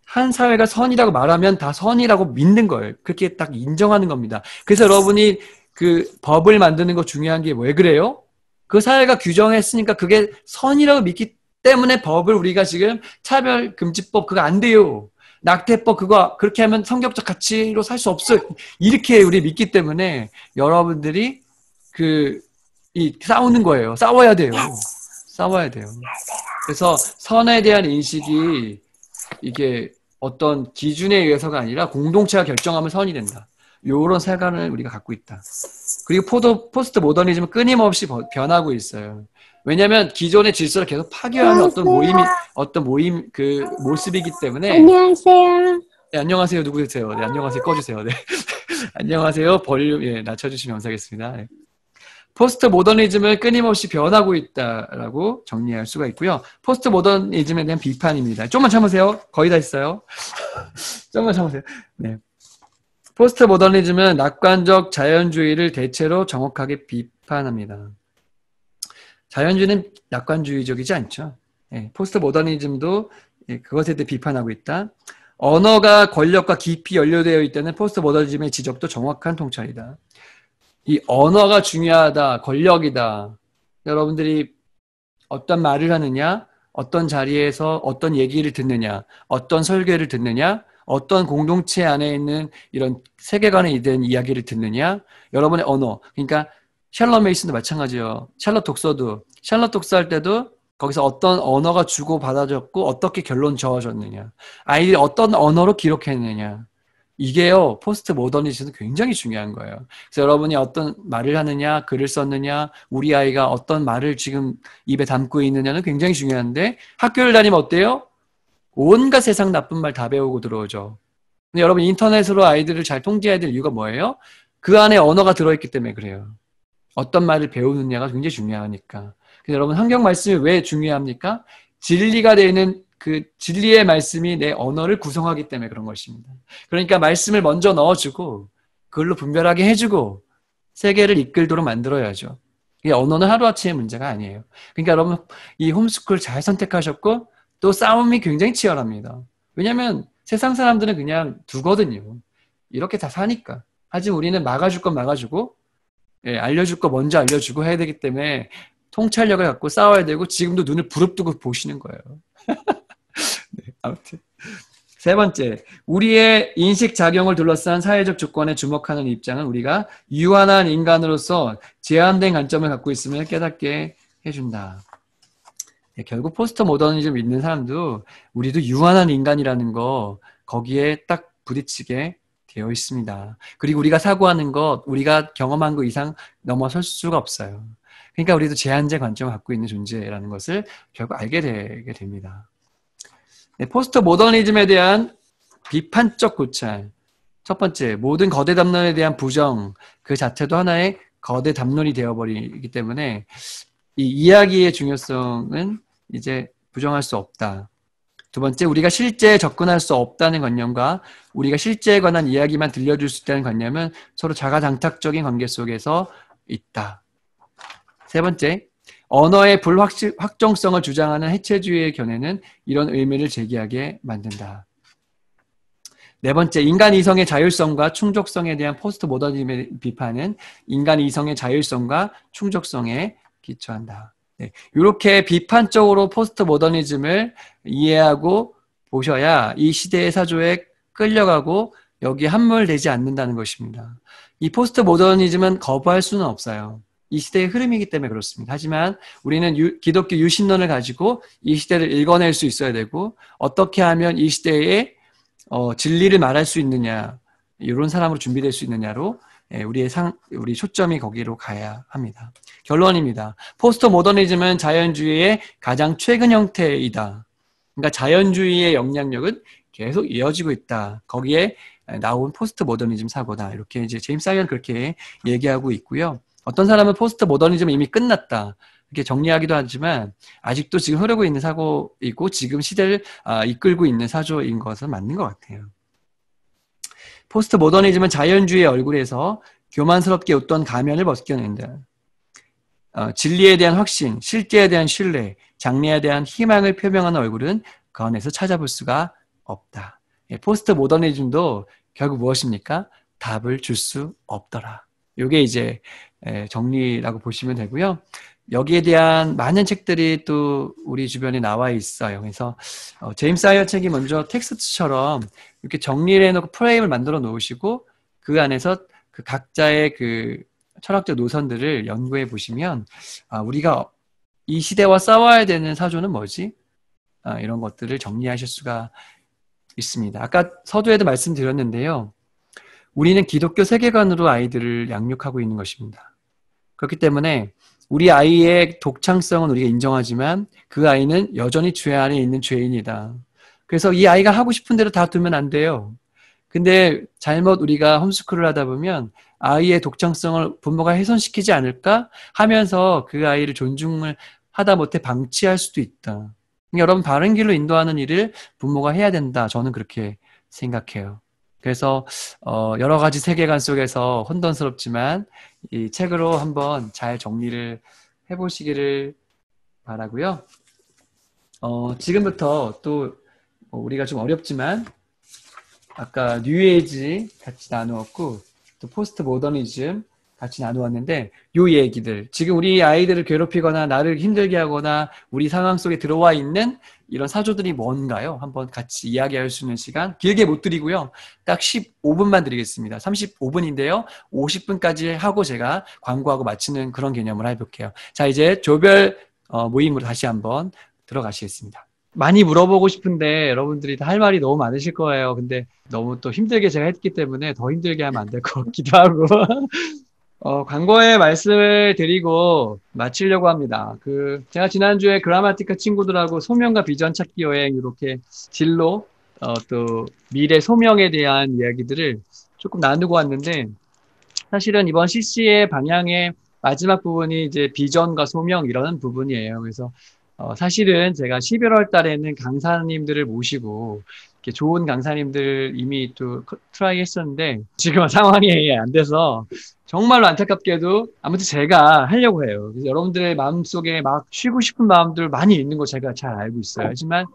한 사회가 선이라고 말하면 다 선이라고 믿는 걸 그렇게 딱 인정하는 겁니다. 그래서 여러분이 그 법을 만드는 거 중요한 게 왜 그래요? 그 사회가 규정했으니까 그게 선이라고 믿기 때문에 법을 우리가 지금 차별금지법 그거 안 돼요. 낙태법 그거 그렇게 하면 성격적 가치로 살 수 없어요. 이렇게 우리 믿기 때문에 여러분들이 그 이 싸우는 거예요. 싸워야 돼요. 싸워야 돼요. 그래서 선에 대한 인식이 이게 어떤 기준에 의해서가 아니라 공동체가 결정하면 선이 된다. 요런 세관을 우리가 갖고 있다. 그리고 포도, 포스트 모더니즘은 끊임없이 변하고 있어요. 왜냐하면 기존의 질서를 계속 파괴하는 어떤 모임이 어떤 모임 그 모습이기 때문에 안녕하세요. 네, 안녕하세요 누구세요? 네, 안녕하세요 꺼주세요. 네. [laughs] 안녕하세요 볼륨 예, 낮춰주시면 감사하겠습니다. 네. 포스트 모더니즘을 끊임없이 변하고 있다라고 정리할 수가 있고요. 포스트 모더니즘에 대한 비판입니다. 좀만 참으세요. 거의 다 있어요. [laughs] 좀만 참으세요. 네. 포스트 모더니즘은 낙관적 자연주의를 대체로 정확하게 비판합니다. 자연주의는 낙관주의적이지 않죠. 예, 포스트 모더니즘도 예, 그것에 대해 비판하고 있다. 언어가 권력과 깊이 연루되어 있다는 포스트 모더니즘의 지적도 정확한 통찰이다. 이 언어가 중요하다, 권력이다. 여러분들이 어떤 말을 하느냐, 어떤 자리에서 어떤 얘기를 듣느냐, 어떤 설계를 듣느냐, 어떤 공동체 안에 있는 이런 세계관에 대한 이야기를 듣느냐, 여러분의 언어, 그러니까 샬럿 메이슨도 마찬가지예요. 샬럿 독서도 샬럿 독서할 때도 거기서 어떤 언어가 주고 받아졌고 어떻게 결론 저어졌느냐 아이들이 어떤 언어로 기록했느냐 이게요 포스트 모더니즘은 굉장히 중요한 거예요. 그래서 여러분이 어떤 말을 하느냐 글을 썼느냐 우리 아이가 어떤 말을 지금 입에 담고 있느냐는 굉장히 중요한데 학교를 다니면 어때요? 온갖 세상 나쁜 말 다 배우고 들어오죠. 근데 여러분 인터넷으로 아이들을 잘 통제해야 될 이유가 뭐예요? 그 안에 언어가 들어있기 때문에 그래요. 어떤 말을 배우느냐가 굉장히 중요하니까. 그래 여러분 성경 말씀이 왜 중요합니까? 진리가 되는 그 진리의 말씀이 내 언어를 구성하기 때문에 그런 것입니다. 그러니까 말씀을 먼저 넣어주고 그걸로 분별하게 해주고 세계를 이끌도록 만들어야죠. 이 언어는 하루아침의 문제가 아니에요. 그러니까 여러분 이 홈스쿨 잘 선택하셨고 또 싸움이 굉장히 치열합니다. 왜냐하면 세상 사람들은 그냥 두거든요. 이렇게 다 사니까. 하지만 우리는 막아줄 건 막아주고 예, 알려줄 거 먼저 알려주고 해야 되기 때문에 통찰력을 갖고 싸워야 되고 지금도 눈을 부릅뜨고 보시는 거예요. [laughs] 네, 아무튼 세 번째, 우리의 인식 작용을 둘러싼 사회적 조건에 주목하는 입장은 우리가 유한한 인간으로서 제한된 관점을 갖고 있음을 깨닫게 해준다. 네, 결국 포스터 모더니즘 있는 사람도 우리도 유한한 인간이라는 거 거기에 딱 부딪히게 되어 있습니다. 그리고 우리가 사고하는 것, 우리가 경험한 것 이상 넘어설 수가 없어요. 그러니까 우리도 제한제 관점을 갖고 있는 존재라는 것을 결국 알게 되게 됩니다. 네, 포스트 모더니즘에 대한 비판적 고찰. 첫 번째, 모든 거대 담론에 대한 부정 그 자체도 하나의 거대 담론이 되어버리기 때문에 이 이야기의 중요성은 이제 부정할 수 없다. 두 번째, 우리가 실제에 접근할 수 없다는 관념과 우리가 실제에 관한 이야기만 들려줄 수 있다는 관념은 서로 자가장착적인 관계 속에서 있다. 세 번째, 언어의 불확정성을 주장하는 해체주의의 견해는 이런 의미를 제기하게 만든다. 네 번째, 인간 이성의 자율성과 충족성에 대한 포스트 모더니즘의 비판은 인간 이성의 자율성과 충족성에 기초한다. 이렇게 네, 비판적으로 포스트 모더니즘을 이해하고 보셔야 이 시대의 사조에 끌려가고 여기에 함몰되지 않는다는 것입니다. 이 포스트 모더니즘은 거부할 수는 없어요. 이 시대의 흐름이기 때문에 그렇습니다. 하지만 우리는 유, 기독교 유신론을 가지고 이 시대를 읽어낼 수 있어야 되고 어떻게 하면 이 시대의 어, 진리를 말할 수 있느냐 이런 사람으로 준비될 수 있느냐로 예, 우리의 상, 우리 초점이 거기로 가야 합니다. 결론입니다. 포스트 모더니즘은 자연주의의 가장 최근 형태이다. 그러니까 자연주의의 영향력은 계속 이어지고 있다. 거기에 나온 포스트 모더니즘 사고다. 이렇게 이제 제임스 아이언 그렇게 얘기하고 있고요. 어떤 사람은 포스트 모더니즘은 이미 끝났다. 이렇게 정리하기도 하지만 아직도 지금 흐르고 있는 사고이고 지금 시대를 아, 이끌고 있는 사조인 것은 맞는 것 같아요. 포스트 모더니즘은 자연주의 의 얼굴에서 교만스럽게 웃던 가면을 벗겨낸다. 어, 진리에 대한 확신, 실제에 대한 신뢰, 장래에 대한 희망을 표명하는 얼굴은 그 안에서 찾아볼 수가 없다. 예, 포스트 모더니즘도 결국 무엇입니까? 답을 줄 수 없더라. 요게 이제 정리라고 보시면 되고요. 여기에 대한 많은 책들이 또 우리 주변에 나와 있어요. 그래서 어, 제임스 아이어 책이 먼저 텍스트처럼 이렇게 정리를 해놓고 프레임을 만들어 놓으시고 그 안에서 그 각자의 그 철학적 노선들을 연구해 보시면 아, 우리가 이 시대와 싸워야 되는 사조는 뭐지? 아, 이런 것들을 정리하실 수가 있습니다. 아까 서두에도 말씀드렸는데요. 우리는 기독교 세계관으로 아이들을 양육하고 있는 것입니다. 그렇기 때문에 우리 아이의 독창성은 우리가 인정하지만 그 아이는 여전히 죄 안에 있는 죄인이다. 그래서 이 아이가 하고 싶은 대로 다 두면 안 돼요. 근데 잘못 우리가 홈스쿨을 하다 보면 아이의 독창성을 부모가 훼손시키지 않을까 하면서 그 아이를 존중을 하다 못해 방치할 수도 있다. 그러니까 여러분 바른 길로 인도하는 일을 부모가 해야 된다. 저는 그렇게 생각해요. 그래서 어 여러 가지 세계관 속에서 혼돈스럽지만 이 책으로 한번 잘 정리를 해보시기를 바라고요. 어 지금부터 또 어, 우리가 좀 어렵지만 아까 뉴에이지 같이 나누었고 또 포스트 모더니즘 같이 나누었는데 요 얘기들 지금 우리 아이들을 괴롭히거나 나를 힘들게 하거나 우리 상황 속에 들어와 있는 이런 사조들이 뭔가요? 한번 같이 이야기할 수 있는 시간 길게 못 드리고요. 딱 15분만 드리겠습니다. 35분인데요. 50분까지 하고 제가 광고하고 마치는 그런 개념을 해볼게요. 자 이제 조별 어, 모임으로 다시 한번 들어가시겠습니다. 많이 물어보고 싶은데 여러분들이 할 말이 너무 많으실 거예요. 근데 너무 또 힘들게 제가 했기 때문에 더 힘들게 하면 안 될 것 같기도 하고. [laughs] 어, 광고의 말씀을 드리고 마치려고 합니다. 그, 제가 지난주에 그라마티카 친구들하고 소명과 비전 찾기 여행 이렇게 진로, 어, 또 미래 소명에 대한 이야기들을 조금 나누고 왔는데 사실은 이번 CC의 방향의 마지막 부분이 이제 비전과 소명 이런 부분이에요. 그래서 어, 사실은 제가 11월 달에는 강사님들을 모시고 이렇게 좋은 강사님들 이미 또 트라이 했었는데 지금 [laughs] 상황이 안 돼서 정말로 안타깝게도 아무튼 제가 하려고 해요. 그래서 여러분들의 마음속에 막 쉬고 싶은 마음들 많이 있는 거 제가 잘 알고 있어요. 하지만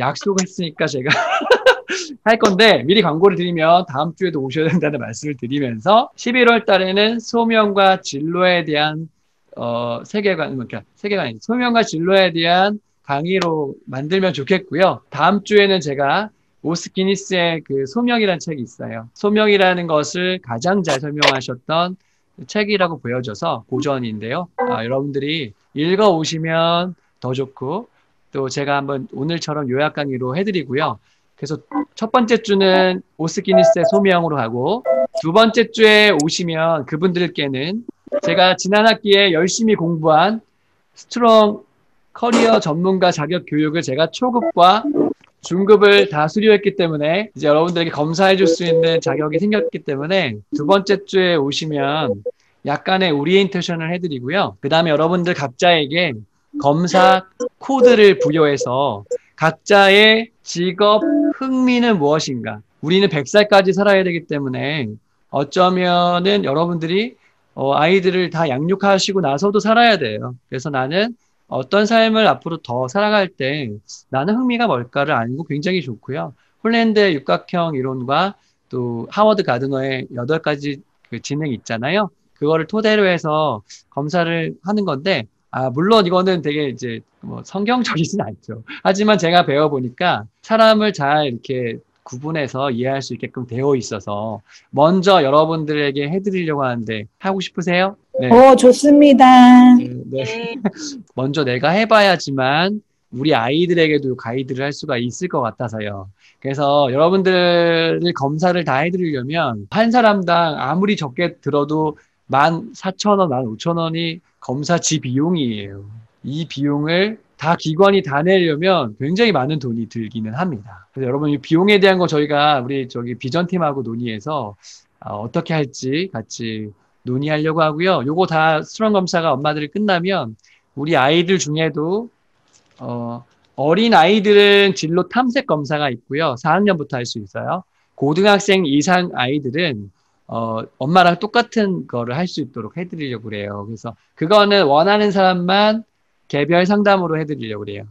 약속했으니까 을 제가 [laughs] 할 건데 미리 광고를 드리면 다음 주에도 오셔야 된다는 [laughs] 말씀을 드리면서 11월 달에는 소명과 진로에 대한 어, 세계관, 그러니까 세계관, 소명과 진로에 대한 강의로 만들면 좋겠고요. 다음 주에는 제가 오스기니스의그 소명이라는 책이 있어요. 소명이라는 것을 가장 잘 설명하셨던 책이라고 보여져서 고전인데요. 아, 여러분들이 읽어 오시면 더 좋고 또 제가 한번 오늘처럼 요약 강의로 해드리고요. 그래서 첫 번째 주는 오스기니스의 소명으로 하고 두 번째 주에 오시면 그분들께는 제가 지난 학기에 열심히 공부한 스트롱 커리어 전문가 자격 교육을 제가 초급과 중급을 다 수료했기 때문에 이제 여러분들에게 검사해 줄 수 있는 자격이 생겼기 때문에 두 번째 주에 오시면 약간의 오리엔테이션을 해드리고요. 그 다음에 여러분들 각자에게 검사 코드를 부여해서 각자의 직업 흥미는 무엇인가? 우리는 100살까지 살아야 되기 때문에 어쩌면은 여러분들이 어, 아이들을 다 양육하시고 나서도 살아야 돼요. 그래서 나는 어떤 삶을 앞으로 더 살아갈 때 나는 흥미가 뭘까를 아는 거 굉장히 좋고요. 홀랜드의 육각형 이론과 또 하워드 가드너의 여덟 가지 그 진행 있잖아요. 그거를 토대로 해서 검사를 하는 건데, 아, 물론 이거는 되게 이제 뭐 성경적이진 [laughs] 않죠. 하지만 제가 배워보니까 사람을 잘 이렇게 구분해서 이해할 수 있게끔 되어 있어서 먼저 여러분들에게 해드리려고 하는데 하고 싶으세요? 네. 어, 좋습니다. 네. 네. [laughs] 먼저 내가 해봐야지만 우리 아이들에게도 가이드를 할 수가 있을 것 같아서요. 그래서 여러분들 검사를 다 해드리려면 한 사람당 아무리 적게 들어도 만 사천 원, 만 오천 원이 검사지 비용이에요. 이 비용을 다 기관이 다 내려면 굉장히 많은 돈이 들기는 합니다. 그래서 여러분 이 비용에 대한 거 저희가 우리 저기 비전 팀하고 논의해서 아, 어, 떻게 할지 같이 논의하려고 하고요. 요거 다 수련 검사가 엄마들이 끝나면 우리 아이들 중에도 어, 어린 아이들은 진로 탐색 검사가 있고요. 4학년부터 할 수 있어요. 고등학생 이상 아이들은 어, 엄마랑 똑같은 거를 할 수 있도록 해드리려고 그래요. 그래서 그거는 원하는 사람만 개별 상담으로 해드리려고 그래요.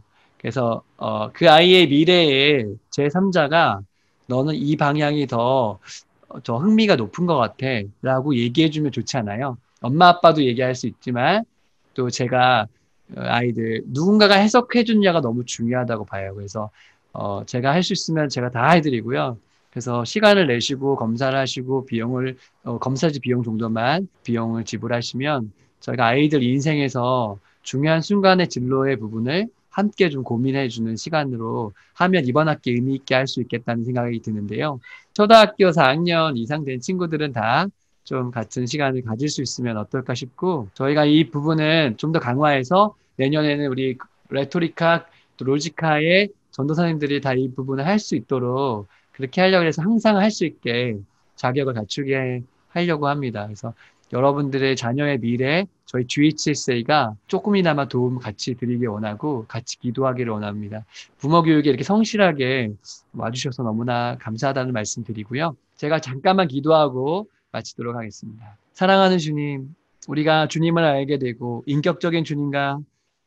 그래서 어, 그 아이의 미래에 제3자가 너는 이 방향이 더저 흥미가 높은 것 같아 라고 얘기해주면 좋지 않아요. 엄마 아빠도 얘기할 수 있지만 또 제가 어, 아이들 누군가가 해석해 주냐가 느 너무 중요하다고 봐요. 그래서 어, 제가 할 수 있으면 제가 다 해드리고요. 그래서 시간을 내시고 검사를 하시고 비용을 어, 검사지 비용 정도만 비용을 지불하시면 저희가 아이들 인생에서 중요한 순간의 진로의 부분을 함께 좀 고민해 주는 시간으로 하면 이번 학기 의미 있게 할 수 있겠다는 생각이 드는데요. 초등학교 4학년 이상 된 친구들은 다 좀 같은 시간을 가질 수 있으면 어떨까 싶고 저희가 이 부분은 좀 더 강화해서 내년에는 우리 레토리카 또 로지카의 전도사님들이 다 이 부분을 할 수 있도록 그렇게 하려고 해서 항상 할 수 있게 자격을 갖추게 하려고 합니다. 그래서 여러분들의 자녀의 미래 저희 GHSA가 조금이나마 도움 같이 드리길 원하고 같이 기도하기를 원합니다. 부모 교육에 이렇게 성실하게 와주셔서 너무나 감사하다는 말씀 드리고요. 제가 잠깐만 기도하고 마치도록 하겠습니다. 사랑하는 주님, 우리가 주님을 알게 되고 인격적인 주님과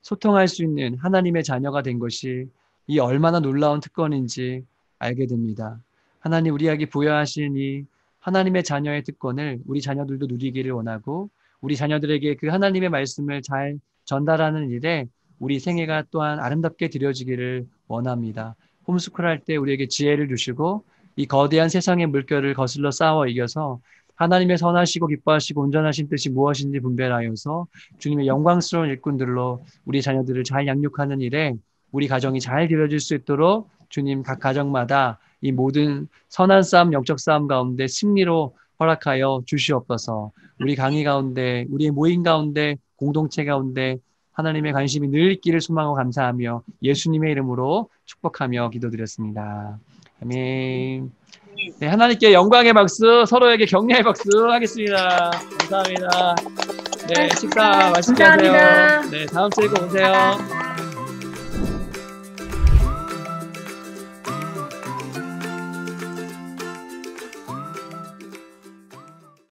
소통할 수 있는 하나님의 자녀가 된 것이 이 얼마나 놀라운 특권인지 알게 됩니다. 하나님 우리에게 부여하신 이 하나님의 자녀의 특권을 우리 자녀들도 누리기를 원하고 우리 자녀들에게 그 하나님의 말씀을 잘 전달하는 일에 우리 생애가 또한 아름답게 드려지기를 원합니다. 홈스쿨 할 때 우리에게 지혜를 주시고 이 거대한 세상의 물결을 거슬러 싸워 이겨서 하나님의 선하시고 기뻐하시고 온전하신 뜻이 무엇인지 분별하여서 주님의 영광스러운 일꾼들로 우리 자녀들을 잘 양육하는 일에 우리 가정이 잘 드려질 수 있도록 주님 각 가정마다 이 모든 선한 싸움, 영적 싸움 가운데 승리로 허락하여 주시옵소서. 우리 강의 가운데, 우리의 모임 가운데, 공동체 가운데 하나님의 관심이 늘 있기를 소망하고 감사하며 예수님의 이름으로 축복하며 기도드렸습니다. 아멘. 네, 하나님께 영광의 박수, 서로에게 격려의 박수 하겠습니다. 감사합니다. 네, 식사 맛있게 하세요. 네, 다음 주에 또 오세요.